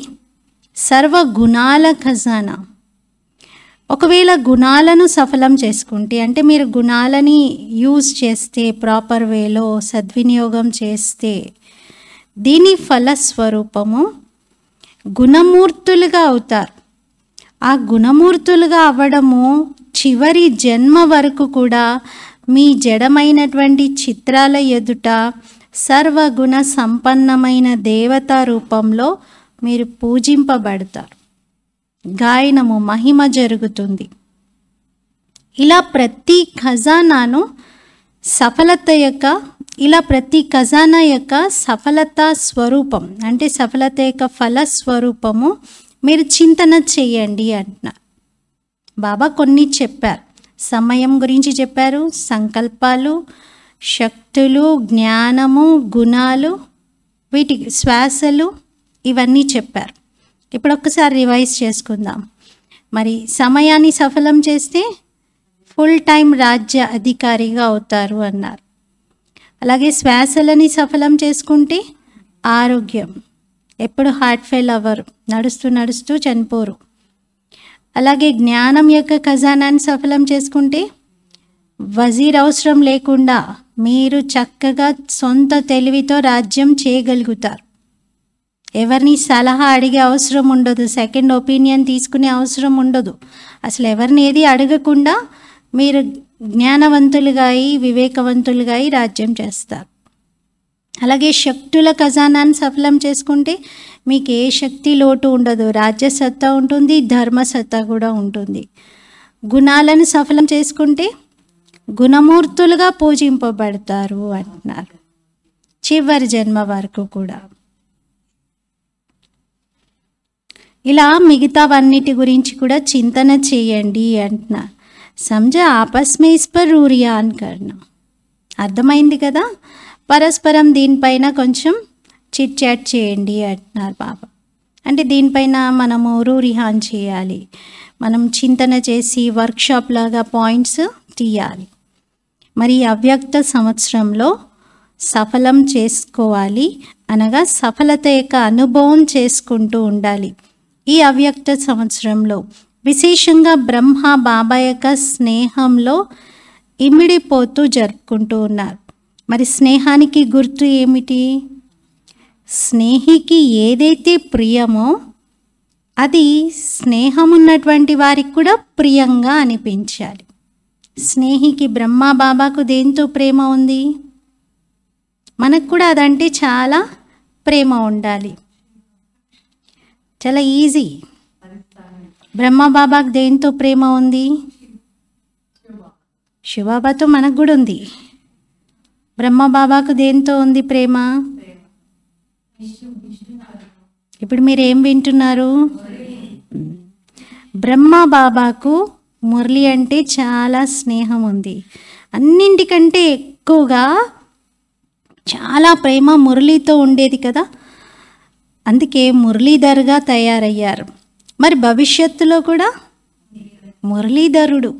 సర్వగుణాల ఖజానా ఒకవేళ గుణాలను సఫలం చేసుకుంటే అంటే మీరు గుణాలని యూజ్ చేస్తే ప్రాపర్ వేలో సద్వినియోగం చేస్తే దీని ఫలస్వరూపము గుణమూర్తులుగా అవుతారు ఆ గుణమూర్తులుగా అవ్వడము చివరి జన్మ వరకు కూడా మీ జడమైనటువంటి చిత్రాల ఎదుట సర్వగుణ సంపన్నమైన దేవత రూపంలో మీరు పూజింపబడతారు గాయనము మహిమ జరుగుతుంది ఇలా ప్రతి ఖజానాను సఫలత యొక్క ఇలా ప్రతి ఖజానా యొక్క సఫలత స్వరూపం అంటే సఫలత యొక్క ఫల స్వరూపము మీరు చింతన చేయండి అంటున్నారు బాబా కొన్ని చెప్పారు సమయం గురించి చెప్పారు సంకల్పాలు శక్తులు జ్ఞానము గుణాలు వీటి శ్వాసలు ఇవన్నీ చెప్పారు ఇప్పుడు ఒక్కసారి రివైజ్ చేసుకుందాం మరి సమయాన్ని సఫలం చేస్తే ఫుల్ టైం రాజ్య అధికారిగా అవుతారు అన్నారు అలాగే శ్వాసలని సఫలం చేసుకుంటే ఆరోగ్యం ఎప్పుడు హార్ట్ ఫెయిల్ అవ్వరు నడుస్తూ నడుస్తూ చనిపోరు అలాగే జ్ఞానం యొక్క ఖజానాన్ని సఫలం చేసుకుంటే వజీర్ అవసరం లేకుండా మీరు చక్కగా సొంత తెలివితో రాజ్యం చేయగలుగుతారు ఎవరిని సలహా అడిగే అవసరం ఉండదు సెకండ్ ఒపీనియన్ తీసుకునే అవసరం ఉండదు అసలు ఎవరిని ఏది అడగకుండా మీరు జ్ఞానవంతులుగా అయి వివేకవంతులుగా అయి రాజ్యం చేస్తారు అలాగే శక్తుల ఖజానాన్ని సఫలం చేసుకుంటే మీకు ఏ శక్తి లోటు ఉండదు రాజ్యసత్తా ఉంటుంది ధర్మసత్తా కూడా ఉంటుంది గుణాలను సఫలం చేసుకుంటే గుణమూర్తులుగా పూజింపబడతారు అంటున్నారు చివరి జన్మ వరకు కూడా ఇలా మిగతావన్నిటి గురించి కూడా చింతన చేయండి అంటున్నారు సంజ ఆపస్మేస్పర్ రూరియా అని అర్థమైంది కదా పరస్పరం దీనిపైన కొంచెం చిట్ చాట్ చేయండి అంటున్నారు బాబా అంటే దీనిపైన మనము రూరిహాన్ చేయాలి మనం చింతన చేసి వర్క్షాప్ లాగా పాయింట్స్ తీయాలి మరి అవ్యక్త సంవత్సరంలో సఫలం చేసుకోవాలి అనగా సఫలత యొక్క అనుభవం చేసుకుంటూ ఉండాలి ఈ అవ్యక్త సంవత్సరంలో విశేషంగా బ్రహ్మ బాబా యొక్క స్నేహంలో ఇమిడిపోతూ జరుపుకుంటూ ఉన్నారు మరి స్నేహానికి గుర్తు ఏమిటి స్నేహికి ఏదైతే ప్రియమో అది స్నేహం ఉన్నటువంటి వారికి కూడా ప్రియంగా అనిపించాలి స్నేహికి బ్రహ్మ బాబాకు దేంతో ప్రేమ ఉంది మనకు కూడా అదంటే చాలా ప్రేమ ఉండాలి చాలా ఈజీ బ్రహ్మ బాబాకు దేంతో ప్రేమ ఉంది శివబాబాతో మనకు కూడా ఉంది బ్రహ్మ బాబాకు దేంతో ఉంది ప్రేమ ఇప్పుడు మీరు ఏం వింటున్నారు బ్రహ్మ బాబాకు మురళి అంటే చాలా స్నేహం ఉంది అన్నింటికంటే ఎక్కువగా చాలా ప్రేమ మురళితో ఉండేది కదా అందుకే మురళీధర్గా తయారయ్యారు మరి భవిష్యత్తులో కూడా మురళీధరుడు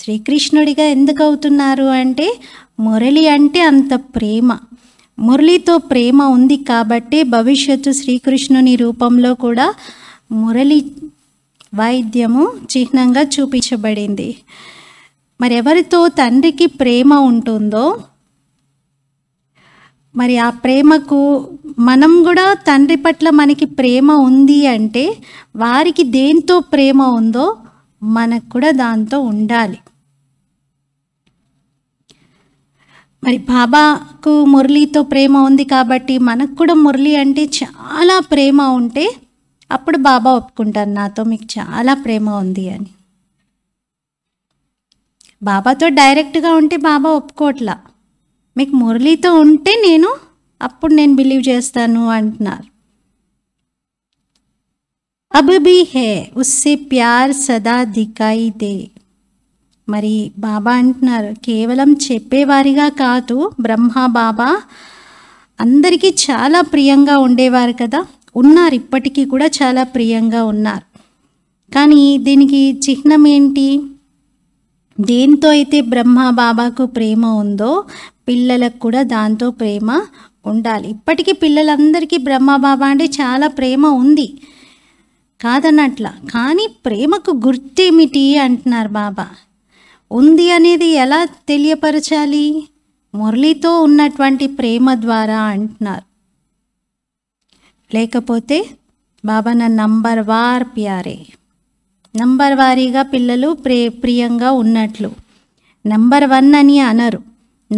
శ్రీకృష్ణుడిగా ఎందుకు అవుతున్నారు అంటే మురళి అంటే అంత ప్రేమ మురళితో ప్రేమ ఉంది కాబట్టి భవిష్యత్తు శ్రీకృష్ణుని రూపంలో కూడా మురళి వాయిద్యము చిహ్నంగా చూపించబడింది మరి ఎవరితో తండ్రికి ప్రేమ ఉంటుందో మరి ఆ ప్రేమకు మనం కూడా తండ్రి పట్ల మనకి ప్రేమ ఉంది అంటే వారికి దేంతో ప్రేమ ఉందో మనకు కూడా దాంతో ఉండాలి మరి బాబాకు మురళీతో ప్రేమ ఉంది కాబట్టి మనకు కూడా మురళి అంటే చాలా ప్రేమ ఉంటే అప్పుడు బాబా ఒప్పుకుంటారు నాతో మీకు చాలా ప్రేమ ఉంది అని బాబాతో డైరెక్ట్గా ఉంటే బాబా ఒప్పుకోట్లా మీకు మురళీతో ఉంటే నేను అప్పుడు నేను బిలీవ్ చేస్తాను అంటున్నారు अब హే ఉస్సే ప్యార్ సదా దికాయి దే మరి బాబా అంటున్నారు కేవలం చెప్పేవారిగా కాదు బ్రహ్మా బాబా అందరికీ చాలా ప్రియంగా ఉండేవారు కదా ఉన్నారు ఇప్పటికీ కూడా చాలా ప్రియంగా ఉన్నారు కానీ దీనికి చిహ్నం ఏంటి దేంతో అయితే బ్రహ్మా బాబాకు ప్రేమ ఉందో పిల్లలకు కూడా దాంతో ప్రేమ ఉండాలి ఇప్పటికీ పిల్లలందరికీ బ్రహ్మా బాబా అంటే చాలా ప్రేమ ఉంది కాదన్నట్ల కానీ ప్రేమకు గుర్తేమిటి అంటున్నారు బాబా ఉంది అనేది ఎలా తెలియపరచాలి మురళితో ఉన్నటువంటి ప్రేమ ద్వారా అంటున్నారు లేకపోతే బాబా నా నంబర్ వార్ ప్యారే నంబర్ వారీగా పిల్లలు ప్రే ప్రియంగా ఉన్నట్లు నంబర్ వన్ అని అనరు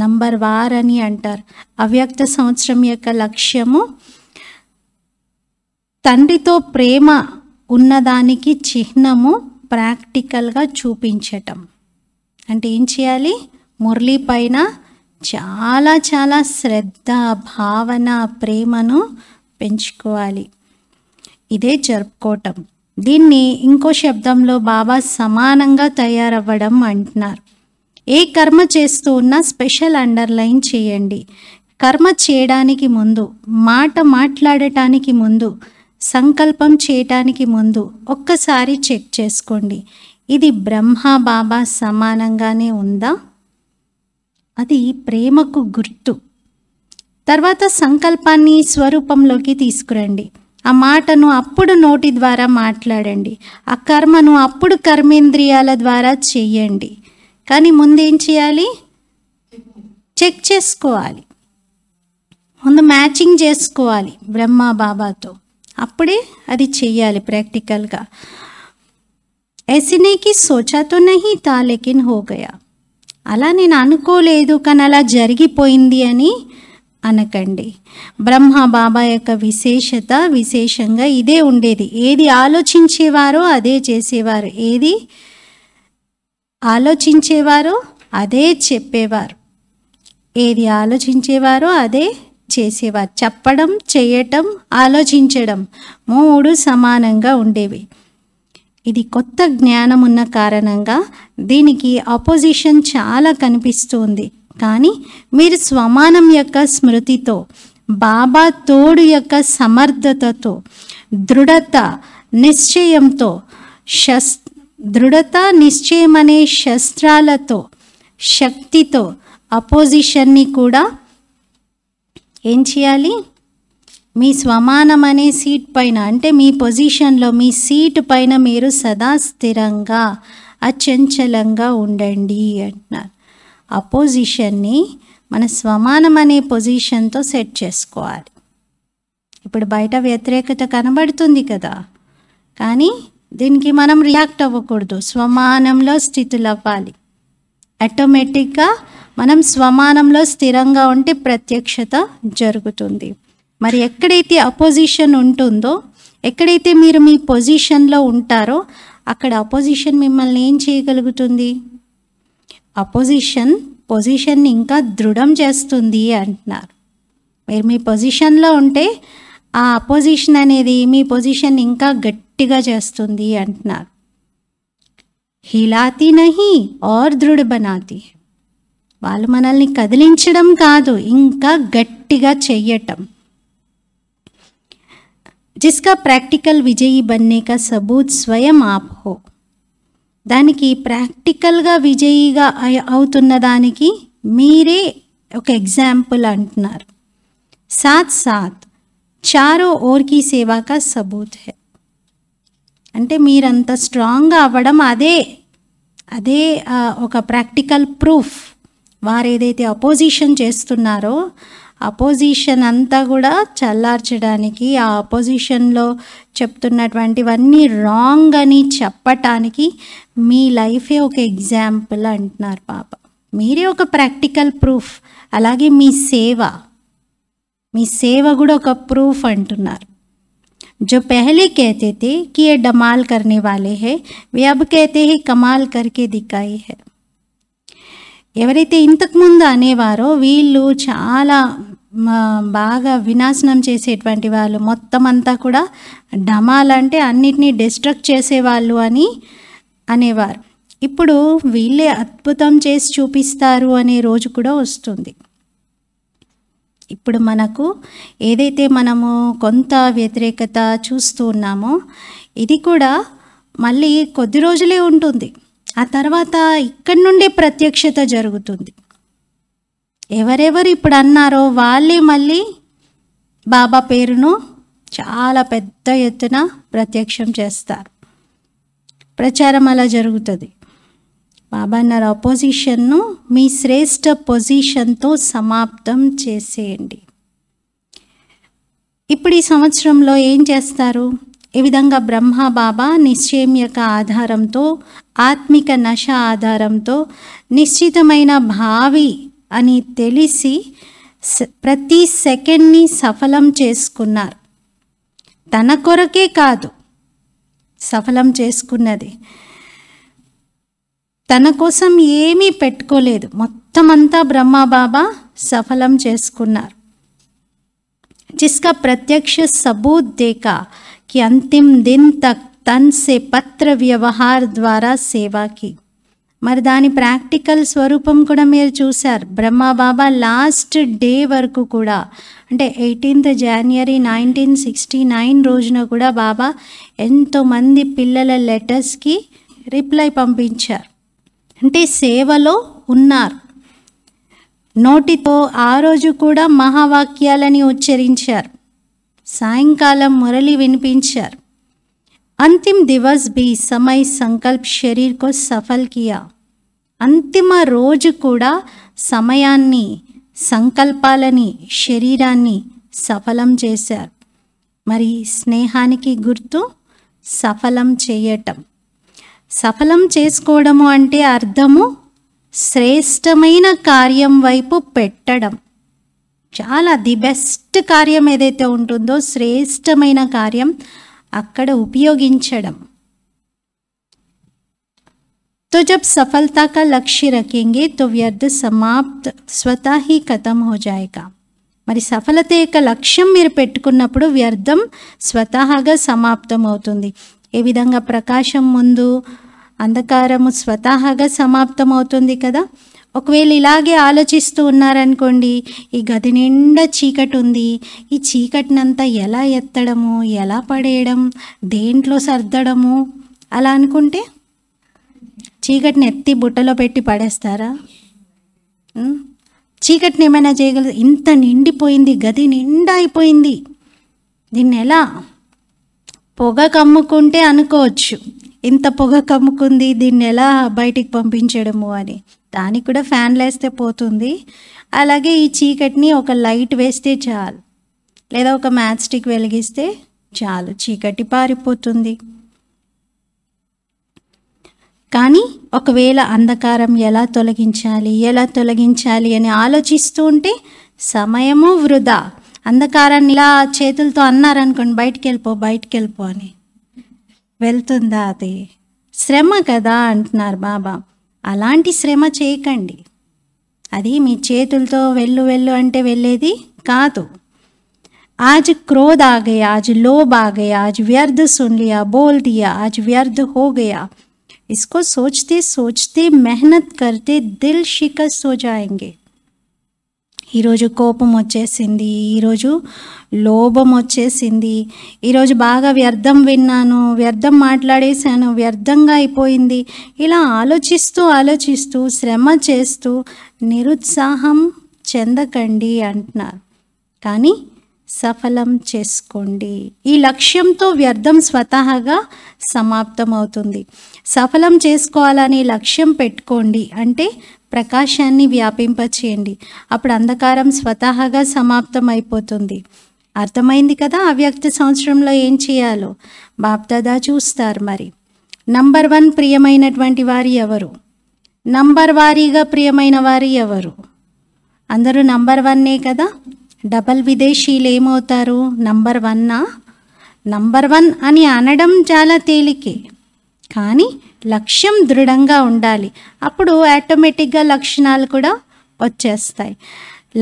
నంబర్ వార్ అని అంటారు అవ్యక్త సంవత్సరం యొక్క లక్ష్యము తండ్రితో ప్రేమ ఉన్నదానికి చిహ్నము ప్రాక్టికల్గా చూపించటం అంటే ఏం చేయాలి మురళి పైన చాలా చాలా శ్రద్ధ భావన ప్రేమను పెంచుకోవాలి ఇదే జరుపుకోవటం దీన్ని ఇంకో శబ్దంలో బాబా సమానంగా తయారవ్వడం అంటున్నారు ఏ కర్మ చేస్తూ ఉన్నా స్పెషల్ అండర్లైన్ చేయండి కర్మ చేయడానికి ముందు మాట మాట్లాడటానికి ముందు సంకల్పం చేయటానికి ముందు ఒక్కసారి చెక్ చేసుకోండి ఇది బ్రహ్మబాబా బాబా సమానంగానే ఉందా అది ప్రేమకు గుర్తు తర్వాత సంకల్పాన్ని స్వరూపంలోకి తీసుకురండి ఆ మాటను అప్పుడు నోటి ద్వారా మాట్లాడండి ఆ కర్మను అప్పుడు కర్మేంద్రియాల ద్వారా చెయ్యండి కానీ ముందేం చేయాలి చెక్ చేసుకోవాలి ముందు మ్యాచింగ్ చేసుకోవాలి బ్రహ్మ బాబాతో అప్పుడే అది చెయ్యాలి ప్రాక్టికల్గా ఎస్ नहीं कि सोचा నహి తా లేకిన్ హో గయా అలా నేను అనుకోలేదు కానీ అలా జరిగిపోయింది అని అనకండి బ్రహ్మ బాబా యొక్క విశేషత విశేషంగా ఇదే ఉండేది ఏది ఆలోచించేవారో అదే చేసేవారు ఏది ఆలోచించేవారో అదే చెప్పేవారు ఏది ఆలోచించేవారో అదే చేసేవారు చెప్పడం చేయటం ఆలోచించడం మూడు సమానంగా ఉండేవి ఇది కొత్త జ్ఞానం ఉన్న కారణంగా దీనికి అపోజిషన్ చాలా కనిపిస్తుంది కానీ మీరు స్వమానం యొక్క స్మృతితో బాబా తోడు యొక్క సమర్థతతో దృఢత నిశ్చయంతో శస్ దృఢత నిశ్చయమనే శస్త్రాలతో శక్తితో అపోజిషన్ని కూడా ఏం చేయాలి మీ స్వమానమనే సీట్ పైన అంటే మీ పొజిషన్లో మీ సీట్ పైన మీరు సదా స్థిరంగా అచంచలంగా ఉండండి అంటున్నారు ఆ పొజిషన్ని మన స్వమానం అనే పొజిషన్తో సెట్ చేసుకోవాలి ఇప్పుడు బయట వ్యతిరేకత కనబడుతుంది కదా కానీ దీనికి మనం రియాక్ట్ అవ్వకూడదు స్వమానంలో స్థితులు అవ్వాలి ఆటోమేటిక్గా మనం స్వమానంలో స్థిరంగా ఉంటే ప్రత్యక్షత జరుగుతుంది మరి ఎక్కడైతే అపోజిషన్ ఉంటుందో ఎక్కడైతే మీరు మీ పొజిషన్లో ఉంటారో అక్కడ అపోజిషన్ మిమ్మల్ని ఏం చేయగలుగుతుంది అపోజిషన్ పొజిషన్ని ఇంకా దృఢం చేస్తుంది అంటున్నారు మీరు మీ పొజిషన్లో ఉంటే ఆ అపోజిషన్ అనేది మీ పొజిషన్ ఇంకా గట్టిగా చేస్తుంది అంటున్నారు హిలాతి నహి ఆర్ దృఢ బనాతి వాళ్ళు మనల్ని కదిలించడం కాదు ఇంకా గట్టిగా చెయ్యటం जिसका ప్రాక్టికల్ विजयी బన్నే కా సబూత్ స్వయం ఆప్ హో దానికి ప్రాక్టికల్గా విజయీగా అవుతున్న దానికి మీరే ఒక ఎగ్జాంపుల్ అంటున్నారు సాత్ సాత్ చారో ఓర్కి సేవాకా సబూత్ హే అంటే మీరంత స్ట్రాంగ్గా అవ్వడం అదే అదే ఒక ప్రాక్టికల్ ప్రూఫ్ వారు ఏదైతే అపోజిషన్ చేస్తున్నారో ओपोजिशन అంతా కూడా చల్లార్చడానికి ఆ ఒపోజిషన్ లో చెప్తున్నటువంటివన్నీ రాంగ్ అని చెప్పడానికి మీ లైఫ్ ఏ ఒక ఎగ్జాంపుల్ అంటార పాప మీరే ఒక ప్రాక్టికల్ ప్రూఫ్ అలాగే మీ సేవ మీ సేవ కూడా ఒక ప్రూఫ్ అంటారు जो पहले कहते थे कि ये धमाल करने वाले हैं वे अब कहते हैं कमाल करके दिखाए हैं ఎవరైతే ఇంతకుముందు అనేవారో వీళ్ళు చాలా బాగా వినాశనం చేసేటువంటి వాళ్ళు మొత్తం అంతా కూడా డమాలంటే అన్నిటినీ డిస్ట్రక్ట్ చేసేవాళ్ళు అని అనేవారు ఇప్పుడు వీళ్ళే అద్భుతం చేసి చూపిస్తారు అనే రోజు కూడా వస్తుంది ఇప్పుడు మనకు ఏదైతే మనము కొంత వ్యతిరేకత చూస్తూ ఉన్నామో ఇది కూడా మళ్ళీ కొద్ది రోజులే ఉంటుంది ఆ తర్వాత ఇక్కడి నుండే ప్రత్యక్షత జరుగుతుంది ఎవరెవరు ఇప్పుడు అన్నారో వాళ్ళే మళ్ళీ బాబా పేరును చాలా పెద్ద ఎత్తున ప్రత్యక్షం చేస్తారు ప్రచారం అలా జరుగుతుంది బాబా అన్నారు అపోజిషన్ను మీ శ్రేష్ట పొజిషన్తో సమాప్తం చేసేయండి ఇప్పుడు ఈ సంవత్సరంలో ఏం చేస్తారు ఈ విధంగా బ్రహ్మ బాబా నిశ్చయమ్యక ఆధారంతో ఆత్మిక నశ ఆధారంతో నిశ్చితమైన భావి అని తెలిసి ప్రతి సెకండ్ని సఫలం చేసుకున్నారు తన కొరకే కాదు సఫలం చేసుకున్నది తన కోసం ఏమీ పెట్టుకోలేదు మొత్తం అంతా బ్రహ్మబాబా సఫలం చేసుకున్నారు జిస్కా ప్రత్యక్ష సబూత్ దేకా कि अंतिम दिन तक तन से पत्र व्यवहार ద్వారా సేవ కి మరి దాని ప్రాక్టికల్ స్వరూపం కూడా మీరు చూశారు బ్రహ్మ బాబా లాస్ట్ డే వరకు కూడా అంటే eighteenth January nineteen sixty nine రోజున కూడా బాబా ఎంతోమంది పిల్లల లెటర్స్కి రిప్లై పంపించారు అంటే సేవలో ఉన్నారు నోటితో ఆ రోజు కూడా మహావాక్యాలని ఉచ్చరించారు సాయంకాలం మురళి వినిపించారు అంతిమ దివస్ బి సమయ్ సంకల్ప్ శరీర్ కో సఫల్ కియా అంతిమ రోజు కూడా సమయాన్ని సంకల్పాలని శరీరాన్ని సఫలం చేశారు మరి స్నేహానికి గుర్తు సఫలం చేయటం సఫలం చేసుకోవడము అంటే అర్థము శ్రేష్టమైన కార్యం వైపు పెట్టడం చాలా ది బెస్ట్ కార్యం ఏదైతే ఉంటుందో శ్రేష్టమైన కార్యం అక్కడ ఉపయోగించడం తో జబ్ सफलता का लक्ष्य रखेंगे तो व्यर्थ समाप्त स्वतः ही खत्म हो మరి సఫలత యొక్క లక్ష్యం మీరు పెట్టుకున్నప్పుడు వ్యర్థం స్వతహాగా సమాప్తం అవుతుంది ఏ విధంగా ప్రకాశం ముందు అంధకారము స్వతహాగా సమాప్తం అవుతుంది కదా ఒకవేళ ఇలాగే ఆలోచిస్తూ ఉన్నారనుకోండి ఈ గది నిండా చీకటి ఉంది ఈ చీకటినంతా ఎలా ఎత్తడము ఎలా పడేయడం దేంట్లో సర్దడము అలా అనుకుంటే చీకటిని ఎత్తి బుట్టలో పెట్టి పడేస్తారా చీకటిని ఏమైనా చేయగలదు ఇంత నిండిపోయింది గది నిండా అయిపోయింది దీన్ని ఎలా పొగ కమ్ముకుంటే అనుకోవచ్చు ఇంత పొగ కమ్ముకుంది దీన్ని ఎలా బయటికి పంపించడము అని దానికి కూడా ఫ్యాన్లు వేస్తే పోతుంది అలాగే ఈ చీకటిని ఒక లైట్ వేస్తే చాలు లేదా ఒక మ్యాచ్ స్టిక్ వెలిగిస్తే చాలు చీకటి పారిపోతుంది కానీ ఒకవేళ అంధకారం ఎలా తొలగించాలి ఎలా తొలగించాలి అని ఆలోచిస్తూ ఉంటే సమయము వృధా అంధకారాన్ని ఇలా చేతులతో అన్నారనుకోండి బయటికి వెళ్ళిపో బయటికి వెళ్ళిపో అని వెళ్తుందా అది శ్రమ కదా అంటున్నారు బాబా అలాంటి శ్రమ చేయకండి అది మీ చేతులతో వెళ్ళు వెళ్ళు అంటే వెళ్ళేది కాదు ఆజ్ క్రోధ ఆ గయా ఆజ్ లోబ్ ఆ గయా ఆజ్ వ్యర్థ సున్ లియా బోల్ దియా ఆజ్ వ్యర్థ హో ఇస్కో సోచతే సోచతే మెహనత్ కర్తే దిల్ శికస్ హో ఈరోజు కోపం వచ్చేసింది ఈరోజు లోభం వచ్చేసింది ఈరోజు బాగా వ్యర్థం విన్నాను వ్యర్థం మాట్లాడేశాను వ్యర్థంగా అయిపోయింది ఇలా ఆలోచిస్తూ ఆలోచిస్తూ శ్రమ చేస్తూ నిరుత్సాహం చెందకండి అంటున్నారు కానీ సఫలం చేసుకోండి ఈ లక్ష్యంతో వ్యర్థం స్వతహాగా సమాప్తం అవుతుంది సఫలం చేసుకోవాలనే లక్ష్యం పెట్టుకోండి అంటే ప్రకాశాన్ని వ్యాపింపచేయండి అప్పుడు అంధకారం స్వతహాగా సమాప్తమైపోతుంది అర్థమైంది కదా అవ్యక్త సంవత్సరంలో ఏం చేయాలో బాప్దాదా చూస్తారు మరి నంబర్ వన్ ప్రియమైనటువంటి వారు ఎవరు నంబర్ వారీగా ప్రియమైన వారు ఎవరు అందరూ నంబర్ వన్నే కదా డబల్ విదేశీలు ఏమవుతారు నంబర్ వన్నా నంబర్ వన్ అని అనడం చాలా తేలికే కానీ లక్ష్యం దృఢంగా ఉండాలి అప్పుడు ఆటోమేటిక్గా లక్షణాలు కూడా వచ్చేస్తాయి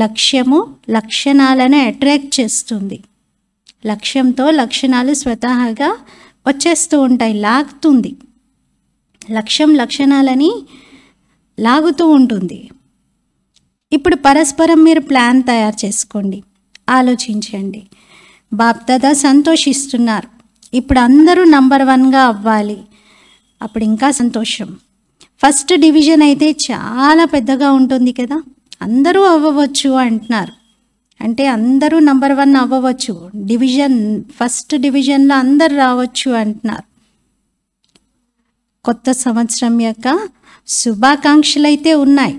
లక్ష్యము లక్షణాలను అట్రాక్ట్ చేస్తుంది లక్ష్యంతో లక్షణాలు స్వతహాగా వచ్చేస్తూ ఉంటాయి లాగుతుంది లక్ష్యం లక్షణాలని లాగుతూ ఉంటుంది ఇప్పుడు పరస్పరం మీరు ప్లాన్ తయారు చేసుకోండి ఆలోచించండి బాప్దాదా సంతోషిస్తున్నారు ఇప్పుడు అందరూ నంబర్ వన్గా అవ్వాలి అప్పుడు ఇంకా సంతోషం ఫస్ట్ డివిజన్ అయితే చాలా పెద్దగా ఉంటుంది కదా అందరూ అవ్వవచ్చు అంటున్నారు అంటే అందరూ నంబర్ వన్ అవ్వవచ్చు డివిజన్ ఫస్ట్ డివిజన్లో అందరు రావచ్చు అంటున్నారు కొత్త సంవత్సరం యొక్క శుభాకాంక్షలు అయితే ఉన్నాయి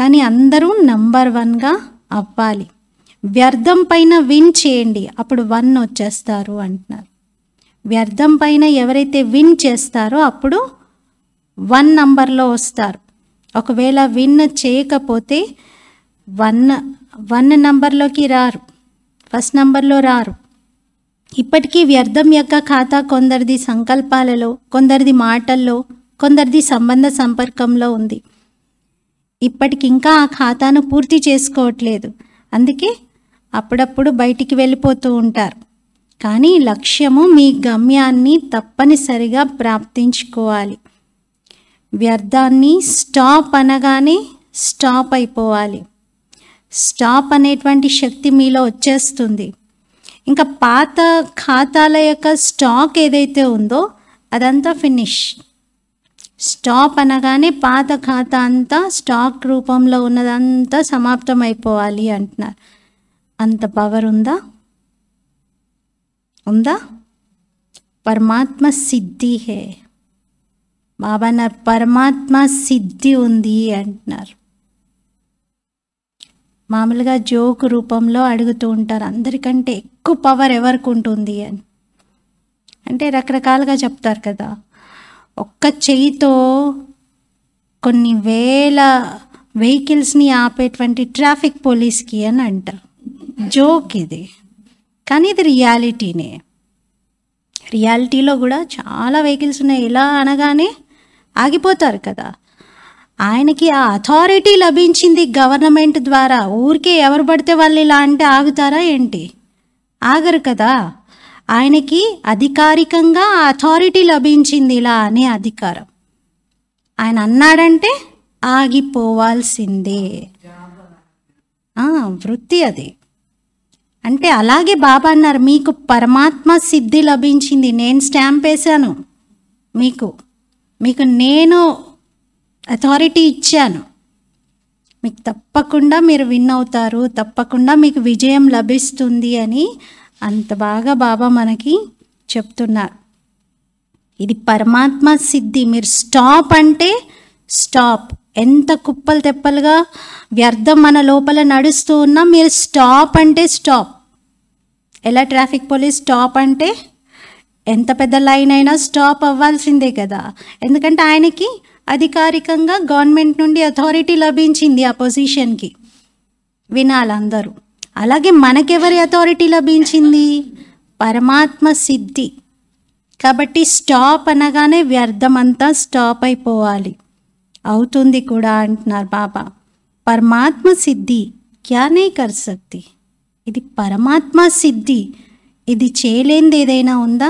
కానీ అందరూ నంబర్ వన్గా అవ్వాలి వ్యర్థం పైన విన్ చేయండి అప్పుడు వన్ వచ్చేస్తారు అంటున్నారు వ్యర్థం పైన ఎవరైతే విన్ చేస్తారో అప్పుడు వన్ నంబర్లో వస్తారు ఒకవేళ విన్ చేయకపోతే వన్ వన్ నంబర్లోకి రారు ఫస్ట్ నంబర్లో రారు ఇప్పటికీ వ్యర్థం యొక్క ఖాతా కొందరిది సంకల్పాలలో కొందరిది మాటల్లో కొందరిది సంబంధ సంపర్కంలో ఉంది ఇప్పటికింకా ఆ ఖాతాను పూర్తి చేసుకోవట్లేదు అందుకే అప్పుడప్పుడు బయటికి వెళ్ళిపోతూ ఉంటారు కానీ లక్ష్యము మీ గమ్యాన్ని తప్పనిసరిగా ప్రాప్తించుకోవాలి వ్యర్థాన్ని స్టాప్ అనగానే స్టాప్ అయిపోవాలి స్టాప్ అనేటువంటి శక్తి మీలో వచ్చేస్తుంది ఇంకా పాత ఖాతాల యొక్క స్టాక్ ఏదైతే ఉందో అదంతా ఫినిష్ స్టాప్ అనగానే పాత ఖాతా అంతా స్టాక్ రూపంలో ఉన్నదంతా సమాప్తం అయిపోవాలి అంటున్నారు అంత పవర్ ఉందా ఉందా పరమాత్మ సిద్ధి హే బాబా నా పరమాత్మ సిద్ధి ఉంది అంటున్నారు మామూలుగా జోక్ రూపంలో అడుగుతూ ఉంటారు అందరికంటే ఎక్కువ పవర్ ఎవరికి ఉంటుంది అని అంటే రకరకాలుగా చెప్తారు కదా ఒక్క చెయ్యితో కొన్ని వేల వెహికల్స్ని ఆపేటువంటి ట్రాఫిక్ పోలీస్కి అని అంటారు జోక్ ఇది కానీ ఇది రియాలిటీనే రియాలిటీలో కూడా చాలా వెహికల్స్ ఉన్నాయి ఇలా అనగానే ఆగిపోతారు కదా ఆయనకి ఆ అథారిటీ లభించింది గవర్నమెంట్ ద్వారా ఊరికే ఎవరు పడితే వాళ్ళు ఇలా అంటే ఆగుతారా ఏంటి ఆగరు కదా ఆయనకి అధికారికంగా ఆ అథారిటీ లభించింది ఇలా అనే అధికారం ఆయన అన్నాడంటే ఆగిపోవాల్సిందే వృత్తి అది అంటే అలాగే బాబా అన్నారు మీకు పరమాత్మ సిద్ధి లభించింది నేను స్టాంప్ వేశాను మీకు మీకు నేను అథారిటీ ఇచ్చాను మీకు తప్పకుండా మీరు విన్ అవుతారు తప్పకుండా మీకు విజయం లభిస్తుంది అని అంత బాగా బాబా మనకి చెప్తున్నారు ఇది పరమాత్మ సిద్ధి మీరు స్టాప్ అంటే స్టాప్ ఎంత కుప్పలు తెప్పలుగా వ్యర్థం మన లోపల నడుస్తూ ఉన్నా మీరు స్టాప్ అంటే స్టాప్ ఎలా ట్రాఫిక్ పోలీస్ స్టాప్ అంటే ఎంత పెద్ద లైన్ అయినా స్టాప్ అవ్వాల్సిందే కదా ఎందుకంటే ఆయనకి అధికారికంగా గవర్నమెంట్ నుండి అథారిటీ లభించింది ఆ పొజిషన్కి వినాలందరూ అలాగే మనకెవరి అథారిటీ లభించింది పరమాత్మ సిద్ధి కాబట్టి స్టాప్ అనగానే వ్యర్థమంతా స్టాప్ అయిపోవాలి అవుతుంది కూడా అంటున్నారు బాబా పరమాత్మ సిద్ధి క్యా నే కర్ సక్తి ఇది పరమాత్మ సిద్ధి ఇది చేయలేనిది ఏదైనా ఉందా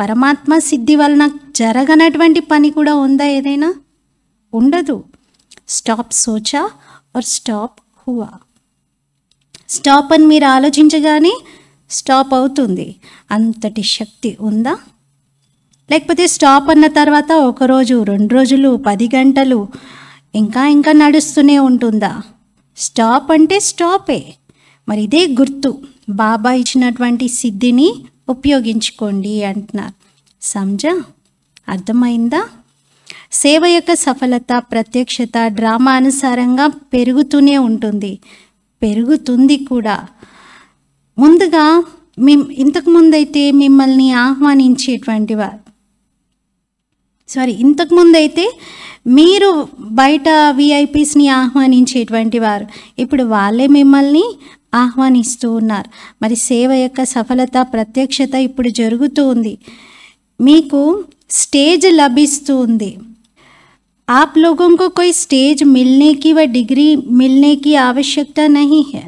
పరమాత్మ సిద్ధి వలన జరగనటువంటి పని కూడా ఉందా ఏదైనా ఉండదు స్టాప్ సోచా ఆర్ స్టాప్ హువా స్టాప్ అని మీరు ఆలోచించగానే స్టాప్ అవుతుంది అంతటి శక్తి ఉందా లేకపోతే స్టాప్ అన్న తర్వాత ఒకరోజు రెండు రోజులు పది గంటలు ఇంకా ఇంకా నడుస్తూనే ఉంటుందా స్టాప్ అంటే స్టాపే మరి ఇదే గుర్తు బాబా ఇచ్చినటువంటి సిద్ధిని ఉపయోగించుకోండి అంటున్నారు సంజా అర్థమైందా సేవ యొక్క సఫలత ప్రత్యక్షత డ్రామా అనుసారంగా పెరుగుతూనే ఉంటుంది పెరుగుతుంది కూడా ముందుగా మేం ఇంతకుముందైతే మిమ్మల్ని ఆహ్వానించేటువంటి వారు సారీ ఇంతకుముందైతే మీరు బయట విఐపీస్ని ఆహ్వానించేటువంటి వారు ఇప్పుడు వాళ్ళే మిమ్మల్ని ఆహ్వానిస్తూ ఉన్నారు మరి సేవ యొక్క సఫలత ప్రత్యక్షత ఇప్పుడు జరుగుతూ ఉంది మీకు స్టేజ్ లభిస్తూ ఉంది ఆప్ లోగోకు को స్టేజ్ మిల్నేకి मिलने డిగ్రీ మిల్నేకి ఆవశ్యకత నహి హే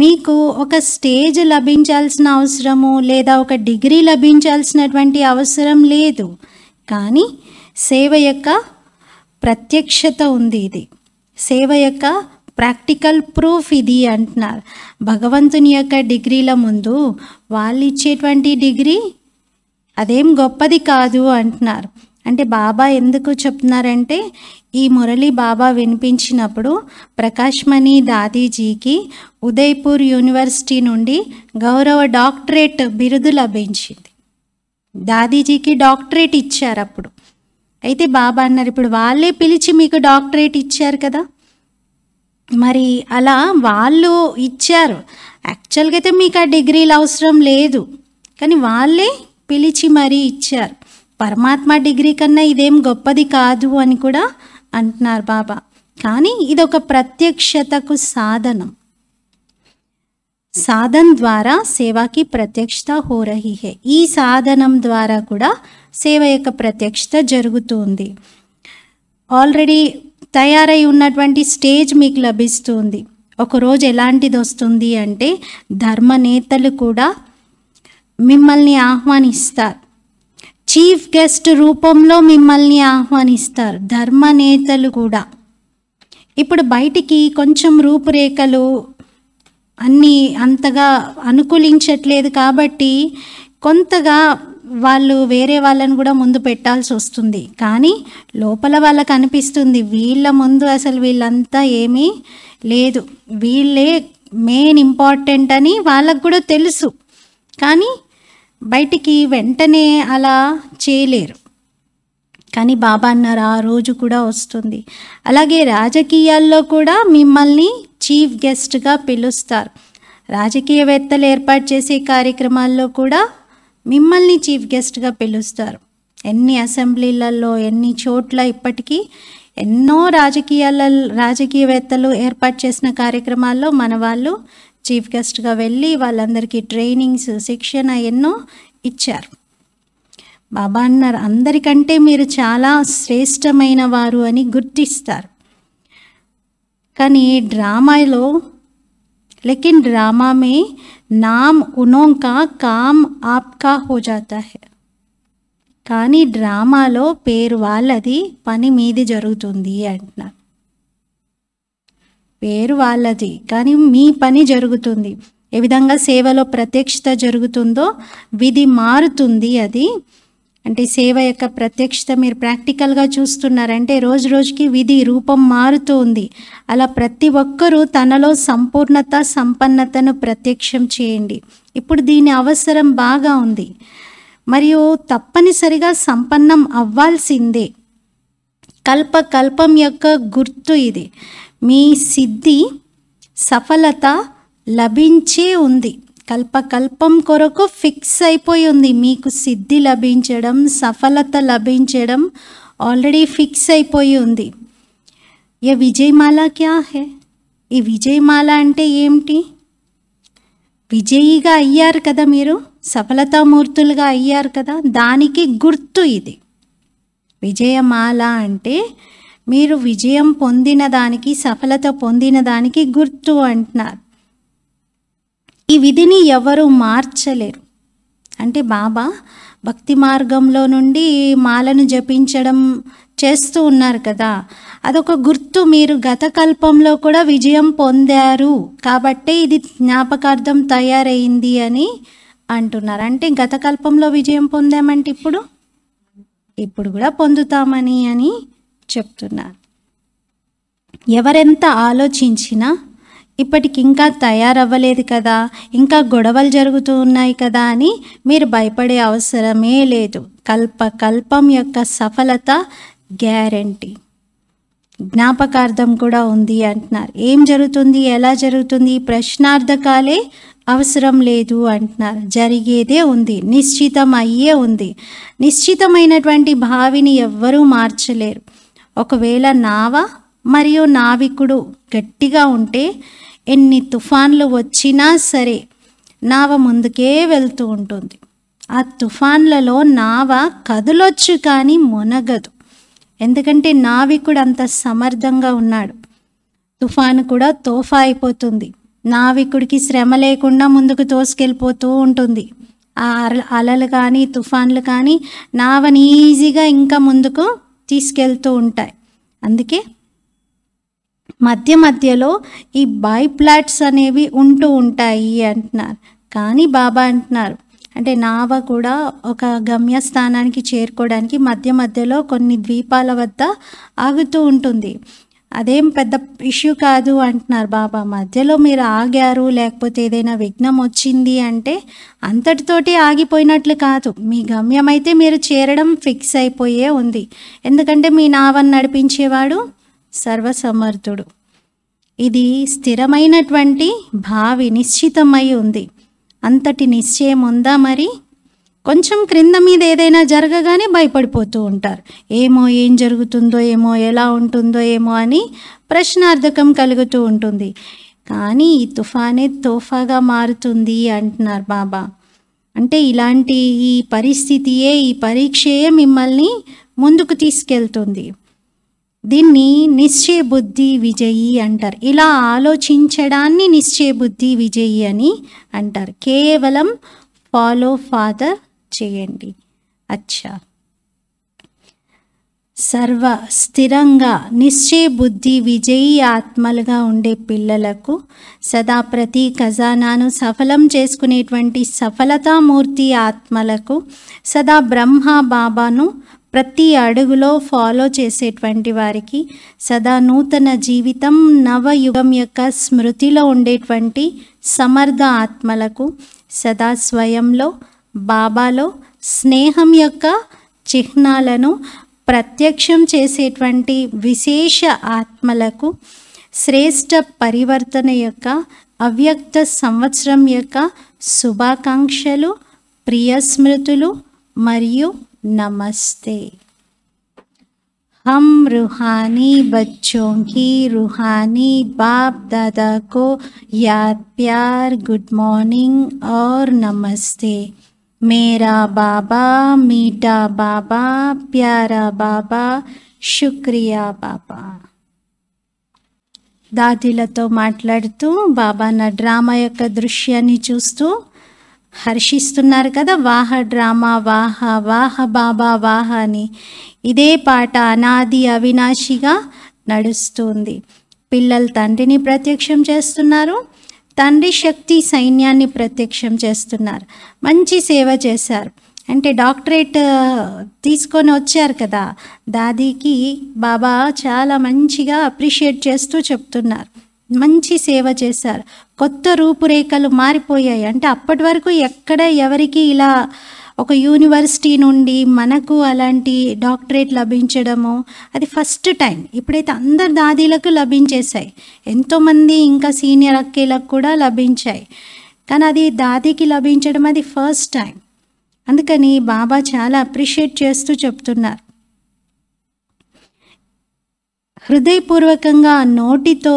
మీకు ఒక స్టేజ్ లభించాల్సిన అవసరము లేదా ఒక డిగ్రీ లభించాల్సినటువంటి అవసరం లేదు కానీ సేవ యొక్క ప్రత్యక్షత ఉంది ఇది సేవ యొక్క ప్రాక్టికల్ ప్రూఫ్ ఇది అంటున్నారు భగవంతుని యొక్క డిగ్రీల ముందు వాళ్ళు ఇచ్చేటువంటి డిగ్రీ అదేం గొప్పది కాదు అంటున్నారు అంటే బాబా ఎందుకు చెప్తున్నారంటే ఈ మురళి బాబా వినిపించినప్పుడు ప్రకాష్మణి దాదీజీకి ఉదయ్పూర్ యూనివర్సిటీ నుండి గౌరవ డాక్టరేట్ బిరుదు లభించింది దాదీజీకి డాక్టరేట్ ఇచ్చారు అప్పుడు అయితే బాబా అన్నారు ఇప్పుడు వాళ్ళే పిలిచి మీకు డాక్టరేట్ ఇచ్చారు కదా మరి అలా వాళ్ళు ఇచ్చారు యాక్చువల్గా అయితే మీకు ఆ డిగ్రీలు అవసరం లేదు కానీ వాళ్ళే పిలిచి మరీ ఇచ్చారు పరమాత్మ డిగ్రీ కన్నా ఇదేం గొప్పది కాదు అని కూడా అంటున్నారు బాబా కానీ ఇది ఒక ప్రత్యక్షతకు సాధనం సాధన ద్వారా సేవాకి ప్రత్యక్షత హోరహిహే ఈ సాధనం ద్వారా కూడా సేవ యొక్క ప్రత్యక్షత జరుగుతుంది ఆల్రెడీ తయారై ఉన్నటువంటి స్టేజ్ మీకు లభిస్తుంది ఒకరోజు ఎలాంటిది వస్తుంది అంటే ధర్మనేతలు కూడా మిమ్మల్ని ఆహ్వానిస్తారు చీఫ్ గెస్ట్ రూపంలో మిమ్మల్ని ఆహ్వానిస్తారు ధర్మనేతలు కూడా ఇప్పుడు బయటికి కొంచెం రూపురేఖలు అన్నీ అంతగా అనుకూలించట్లేదు కాబట్టి కొంతగా వాళ్ళు వేరే వాళ్ళని కూడా ముందు పెట్టాల్సి వస్తుంది కానీ లోపల వాళ్ళకు అనిపిస్తుంది వీళ్ళ ముందు అసలు వీళ్ళంతా ఏమీ లేదు వీళ్ళే మెయిన్ ఇంపార్టెంట్ అని వాళ్ళకు కూడా తెలుసు కానీ బయటికి వెంటనే అలా చేయలేరు కానీ బాబా అన్నారు ఆ రోజు కూడా వస్తుంది అలాగే రాజకీయాల్లో కూడా మిమ్మల్ని చీఫ్ గెస్ట్గా పిలుస్తారు రాజకీయవేత్తలు ఏర్పాటు చేసే కార్యక్రమాల్లో కూడా మిమ్మల్ని చీఫ్ గెస్ట్గా పిలుస్తారు ఎన్ని అసెంబ్లీలలో ఎన్ని చోట్ల ఇప్పటికీ ఎన్నో రాజకీయాల రాజకీయవేత్తలు ఏర్పాటు చేసిన కార్యక్రమాల్లో మన వాళ్ళు చీఫ్ గెస్ట్గా వెళ్ళి వాళ్ళందరికీ ట్రైనింగ్స్ శిక్షణ ఎన్నో ఇచ్చారు బాబా అన్నారు అందరికంటే మీరు చాలా శ్రేష్టమైన వారు అని గుర్తిస్తారు కానీ డ్రామాలో లేకిన్ డ్రామా నామ్ ఉనోంకా కామ్ ఆప్కా హో జాతా హే కానీ డ్రామాలో పేరు వాళ్ళది పని మీది జరుగుతుంది అంటున్నారు పేరు వాళ్ళది కానీ మీ పని జరుగుతుంది ఏ విధంగా సేవలో ప్రత్యక్షత జరుగుతుందో విధి మారుతుంది అది అంటే సేవ యొక్క ప్రత్యక్షత మీరు ప్రాక్టికల్గా చూస్తున్నారంటే రోజు రోజుకి విధి రూపం మారుతూ ఉంది అలా ప్రతి ఒక్కరూ తనలో సంపూర్ణత సంపన్నతను ప్రత్యక్షం చేయండి ఇప్పుడు దీని అవసరం బాగా ఉంది మరియు తప్పనిసరిగా సంపన్నం అవ్వాల్సిందే కల్ప కల్పం యొక్క గుర్తు ఇది మీ సిద్ధి సఫలత లభించే ఉంది కల్పకల్పం కొరకు ఫిక్స్ అయిపోయి ఉంది మీకు సిద్ధి లభించడం సఫలత లభించడం ఆల్రెడీ ఫిక్స్ అయిపోయి ఉంది ఏ విజయమాల క్యా హే ఈ విజయమాల అంటే ఏమిటి విజయిగా అయ్యారు కదా మీరు సఫలతామూర్తులుగా అయ్యారు కదా దానికి గుర్తు ఇది విజయమాల అంటే మీరు విజయం పొందిన దానికి సఫలత పొందిన దానికి గుర్తు అంటున్నారు ఈ విధిని ఎవరు మార్చలేరు అంటే బాబా భక్తి మార్గంలో నుండి మాలను జపించడం చేస్తూ ఉన్నారు కదా అదొక గుర్తు మీరు గత కల్పంలో కూడా విజయం పొందారు కాబట్టి ఇది జ్ఞాపకార్థం తయారైంది అని అంటున్నారు అంటే గత కల్పంలో విజయం పొందామంటే ఇప్పుడు ఇప్పుడు కూడా పొందుతామని అని చెప్తున్నారు ఎవరెంత ఆలోచించినా ఇప్పటికింకా తయారవ్వలేదు కదా ఇంకా గొడవలు జరుగుతూ ఉన్నాయి కదా అని మీరు భయపడే అవసరమే లేదు కల్ప కల్పం యొక్క సఫలత గ్యారంటీ జ్ఞాపకార్థం కూడా ఉంది అంటున్నారు ఏం జరుగుతుంది ఎలా జరుగుతుంది ప్రశ్నార్థకాలే అవసరం లేదు అంటున్నారు జరిగేదే ఉంది నిశ్చితం అయ్యే ఉంది నిశ్చితమైనటువంటి భావిని ఎవ్వరూ మార్చలేరు ఒకవేళ నావా మరియు నావికుడు గట్టిగా ఉంటే ఎన్ని తుఫాన్లు వచ్చినా సరే నావ ముందుకే వెళ్తూ ఉంటుంది ఆ తుఫాన్లలో నావ కదలొచ్చు కానీ మునగదు ఎందుకంటే నావికుడు అంత సమర్థంగా ఉన్నాడు తుఫాను కూడా తోఫా అయిపోతుంది నావికుడికి శ్రమ లేకుండా ముందుకు తోసుకెళ్ళిపోతూ ఉంటుంది ఆ అలలు కానీ తుఫాన్లు కానీ నావని ఈజీగా ఇంకా ముందుకు తీసుకెళ్తూ ఉంటాయి అందుకే మధ్య మధ్యలో ఈ బైప్లాట్స్ అనేవి ఉంటూ ఉంటాయి అంటున్నారు కానీ బాబా అంటున్నారు అంటే నావ కూడా ఒక గమ్యస్థానానికి చేరుకోవడానికి మధ్య మధ్యలో కొన్ని ద్వీపాల వద్ద ఆగుతూ ఉంటుంది అదేం పెద్ద ఇష్యూ కాదు అంటున్నారు బాబా మధ్యలో మీరు ఆగారు లేకపోతే ఏదైనా విఘ్నం వచ్చింది అంటే అంతటితోటి ఆగిపోయినట్లు కాదు మీ గమ్యం అయితే మీరు చేరడం ఫిక్స్ అయిపోయే ఉంది ఎందుకంటే మీ నావని నడిపించేవాడు సర్వసమర్థుడు ఇది స్థిరమైనటువంటి భావి నిశ్చితమై ఉంది అంతటి నిశ్చయం ఉందా మరి కొంచెం క్రింద మీద ఏదైనా జరగగానే భయపడిపోతూ ఉంటారు ఏమో ఏం జరుగుతుందో ఏమో ఎలా ఉంటుందో ఏమో అని ప్రశ్నార్థకం కలుగుతూ ఉంటుంది కానీ ఈ తుఫానే తోఫాగా మారుతుంది అంటున్నారు బాబా అంటే ఇలాంటి ఈ పరిస్థితియే ఈ పరీక్షయే మిమ్మల్ని ముందుకు తీసుకెళ్తుంది దీన్ని నిశ్చయ బుద్ధి విజయి అంటారు ఇలా ఆలోచించడాన్ని నిశ్చయ బుద్ధి విజయి అని అంటారు కేవలం ఫాలో ఫాదర్ చేయండి అచ్చా సర్వ స్థిరంగా నిశ్చయ బుద్ధి విజయీ ఆత్మలుగా ఉండే పిల్లలకు సదా ప్రతి ఖజానాను సఫలం చేసుకునేటువంటి సఫలతామూర్తి ఆత్మలకు సదా బ్రహ్మ బాబాను ప్రతి అడుగులో ఫాలో చేసేటువంటి వారికి సదా నూతన జీవితం నవయుగం యొక్క స్మృతిలో ఉండేటువంటి సమర్థ ఆత్మలకు సదా స్వయంలో బాబాలో స్నేహం యొక్క చిహ్నాలను ప్రత్యక్షం చేసేటువంటి విశేష ఆత్మలకు శ్రేష్ఠ పరివర్తన యొక్క అవ్యక్త సంవత్సరం యొక్క శుభాకాంక్షలు ప్రియస్మృతులు మరియు नमस्ते हम रूहानी बच्चों की रूहानी बाप दादा को याद प्यार गुड मॉर्निंग और नमस्ते मेरा बाबा मीठा बाबा प्यारा बाबा शुक्रिया बाबा दादी तो मालात बाबा ना ड्रामा या दृश्या चूस्तू హర్షిస్తున్నారు కదా వాహ డ్రామా వాహ వాహ బాబా వాహ అని ఇదే పాట అనాది అవినాశిగా నడుస్తుంది పిల్లలు తండ్రిని ప్రత్యక్షం చేస్తున్నారు తండ్రి శక్తి సైన్యాన్ని ప్రత్యక్షం చేస్తున్నారు మంచి సేవ చేశారు అంటే డాక్టరేట్ తీసుకొని వచ్చారు కదా దాదీకి బాబా చాలా మంచిగా అప్రిషియేట్ చేస్తూ చెప్తున్నారు మంచి సేవ చేశారు కొత్త రూపురేఖలు మారిపోయాయి అంటే అప్పటి వరకు ఎక్కడ ఎవరికి ఇలా ఒక యూనివర్సిటీ నుండి మనకు అలాంటి డాక్టరేట్ లభించడము అది ఫస్ట్ టైం ఇప్పుడైతే అందరు దాదీలకు లభించేశాయి ఎంతోమంది ఇంకా సీనియర్ అక్కేలకు కూడా లభించాయి కానీ అది దాదీకి లభించడం అది ఫస్ట్ టైం అందుకని బాబా చాలా అప్రిషియేట్ చేస్తూ చెప్తున్నారు హృదయపూర్వకంగా నోటితో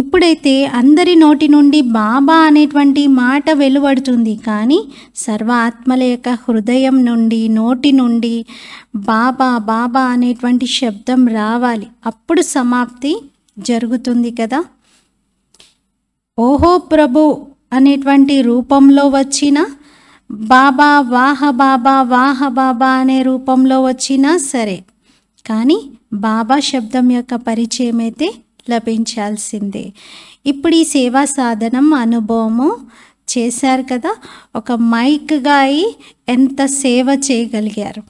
ఇప్పుడైతే అందరి నోటి నుండి బాబా అనేటువంటి మాట వెలువడుతుంది కానీ సర్వ ఆత్మల యొక్క హృదయం నుండి నోటి నుండి బాబా బాబా అనేటువంటి శబ్దం రావాలి అప్పుడు సమాప్తి జరుగుతుంది కదా ఓహో ప్రభు అనేటువంటి రూపంలో వచ్చిన బాబా వాహ బాబా వాహ బాబా అనే రూపంలో వచ్చినా సరే కానీ బాబా శబ్దం యొక్క పరిచయం అయితే లభించాల్సిందే ఇప్పుడు ఈ సేవా సాధనం అనుభవము చేశారు కదా ఒక మైక్గా అయి ఎంత సేవ చేయగలిగారు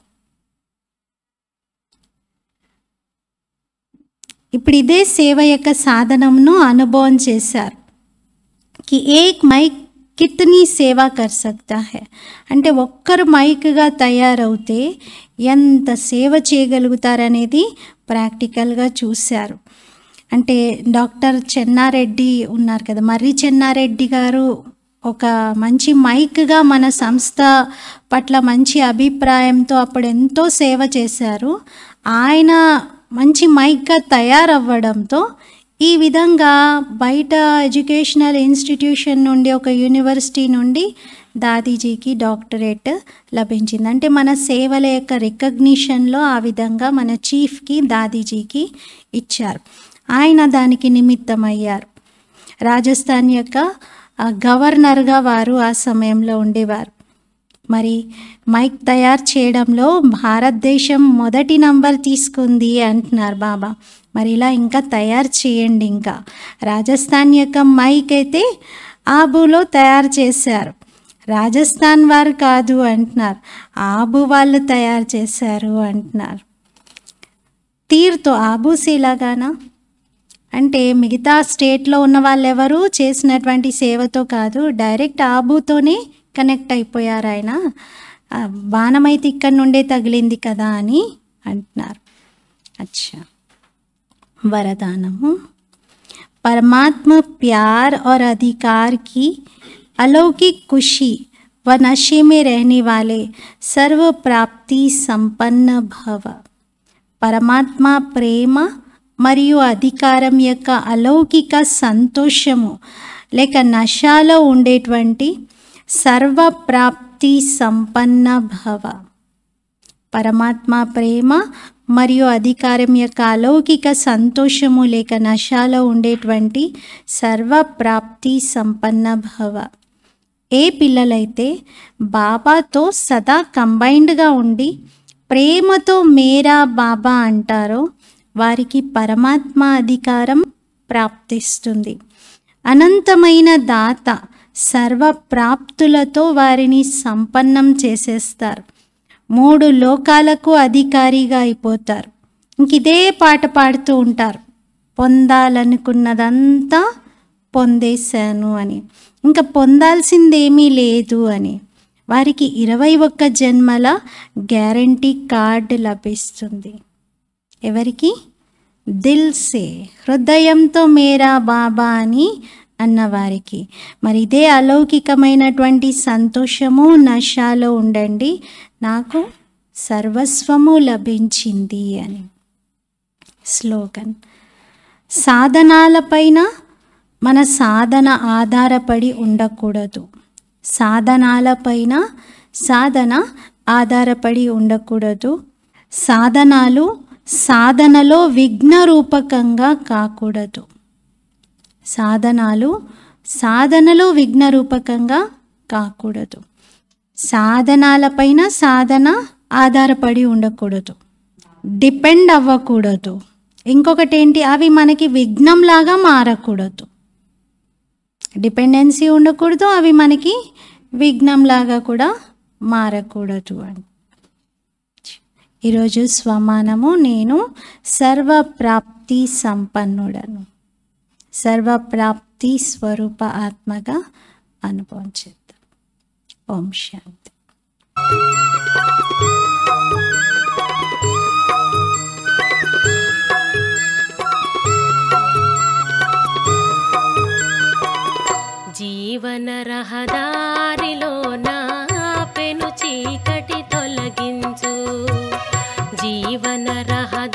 ఇప్పుడు ఇదే సేవ యొక్క సాధనంను అనుభవం చేశారు కి ఏక్ మైక్ కితనీ సేవ కర్ సక్తా హే అంటే ఒక్కరు మైక్గా తయారవుతే ఎంత సేవ చేయగలుగుతారనేది ప్రాక్టికల్గా చూశారు అంటే డాక్టర్ చెన్నారెడ్డి ఉన్నారు కదా మర్రి చెన్నారెడ్డి గారు ఒక మంచి మైక్గా మన సంస్థ పట్ల మంచి అభిప్రాయంతో అప్పుడు ఎంతో సేవ చేశారు ఆయన మంచి మైక్గా తయారవ్వడంతో ఈ విధంగా బయట ఎడ్యుకేషనల్ ఇన్స్టిట్యూషన్ నుండి ఒక యూనివర్సిటీ నుండి దాదీజీకి డాక్టరేట్ లభించింది అంటే మన సేవల యొక్క రికగ్నిషన్లో ఆ విధంగా మన చీఫ్కి దాదీజీకి ఇచ్చారు ఆయన దానికి నిమిత్తమయ్యారు రాజస్థాన్ యొక్క గవర్నర్గా వారు ఆ సమయంలో ఉండేవారు మరి మైక్ తయారు చేయడంలో భారతదేశం మొదటి నంబర్ తీసుకుంది అంటున్నారు బాబా మరి ఇలా ఇంకా తయారు చేయండి ఇంకా రాజస్థాన్ యొక్క మైక్ అయితే ఆబులో తయారు చేశారు రాజస్థాన్ వారు కాదు అంటున్నారు ఆబు వాళ్ళు తయారు చేశారు అంటున్నారు తీర్తో ఆబూసేలాగానా అంటే మిగతా స్టేట్లో ఉన్న ఎవరు చేసినటువంటి సేవతో కాదు డైరెక్ట్ ఆబుతోనే కనెక్ట్ అయిపోయారు ఆయన బాణమైతే ఇక్కడ నుండే తగిలింది కదా అని అంటున్నారు అచ్చా వరదానము పరమాత్మ ప్యార్ ఆర్ अधिकार అలౌకిక్ अलौकिक వ व नशे में रहने సర్వప్రాప్తి సంపన్న భవ పరమాత్మ ప్రేమ మరియు అధికారం యొక్క అలౌకిక సంతోషము లేక నశాలో ఉండేటువంటి సర్వప్రాప్తి సంపన్న భవ పరమాత్మ ప్రేమ మరియు అధికారం యొక్క అలౌకిక సంతోషము లేక నశాలో ఉండేటువంటి సర్వప్రాప్తి సంపన్న భవ ఏ పిల్లలైతే బాబాతో సదా కంబైన్డ్గా ఉండి ప్రేమతో మేరా బాబా అంటారో వారికి పరమాత్మ అధికారం ప్రాప్తిస్తుంది అనంతమైన దాత సర్వ ప్రాప్తులతో వారిని సంపన్నం చేసేస్తారు మూడు లోకాలకు అధికారిగా అయిపోతారు ఇంక ఇదే పాట పాడుతూ ఉంటారు పొందాలనుకున్నదంతా పొందేశాను అని ఇంకా పొందాల్సిందేమీ లేదు అని వారికి ఇరవై ఒక్క జన్మల గ్యారంటీ కార్డు లభిస్తుంది ఎవరికి దిల్సే హృదయంతో మేరా బాబా అని అన్నవారికి మరి ఇదే అలౌకికమైనటువంటి సంతోషము నశాలో ఉండండి నాకు సర్వస్వము లభించింది అని స్లోగన్ సాధనాలపైన మన సాధన ఆధారపడి ఉండకూడదు సాధనాలపైన సాధన ఆధారపడి ఉండకూడదు సాధనాలు సాధనలో విఘ్న రూపకంగా కాకూడదు సాధనాలు సాధనలో విఘ్న రూపకంగా కాకూడదు సాధనాలపైన సాధన ఆధారపడి ఉండకూడదు డిపెండ్ అవ్వకూడదు ఇంకొకటి ఏంటి అవి మనకి విఘ్నంలాగా మారకూడదు డిపెండెన్సీ ఉండకూడదు అవి మనకి విఘ్నంలాగా కూడా మారకూడదు అని ఈరోజు స్వమానము నేను సర్వప్రాప్తి సంపన్నుడను సర్వప్రాప్తి స్వరూప ఆత్మగా అనుభవం చేద్దాం ఓం శాంతి జీవన రహదారిలో నా పెను చీకటి తొలగించు बना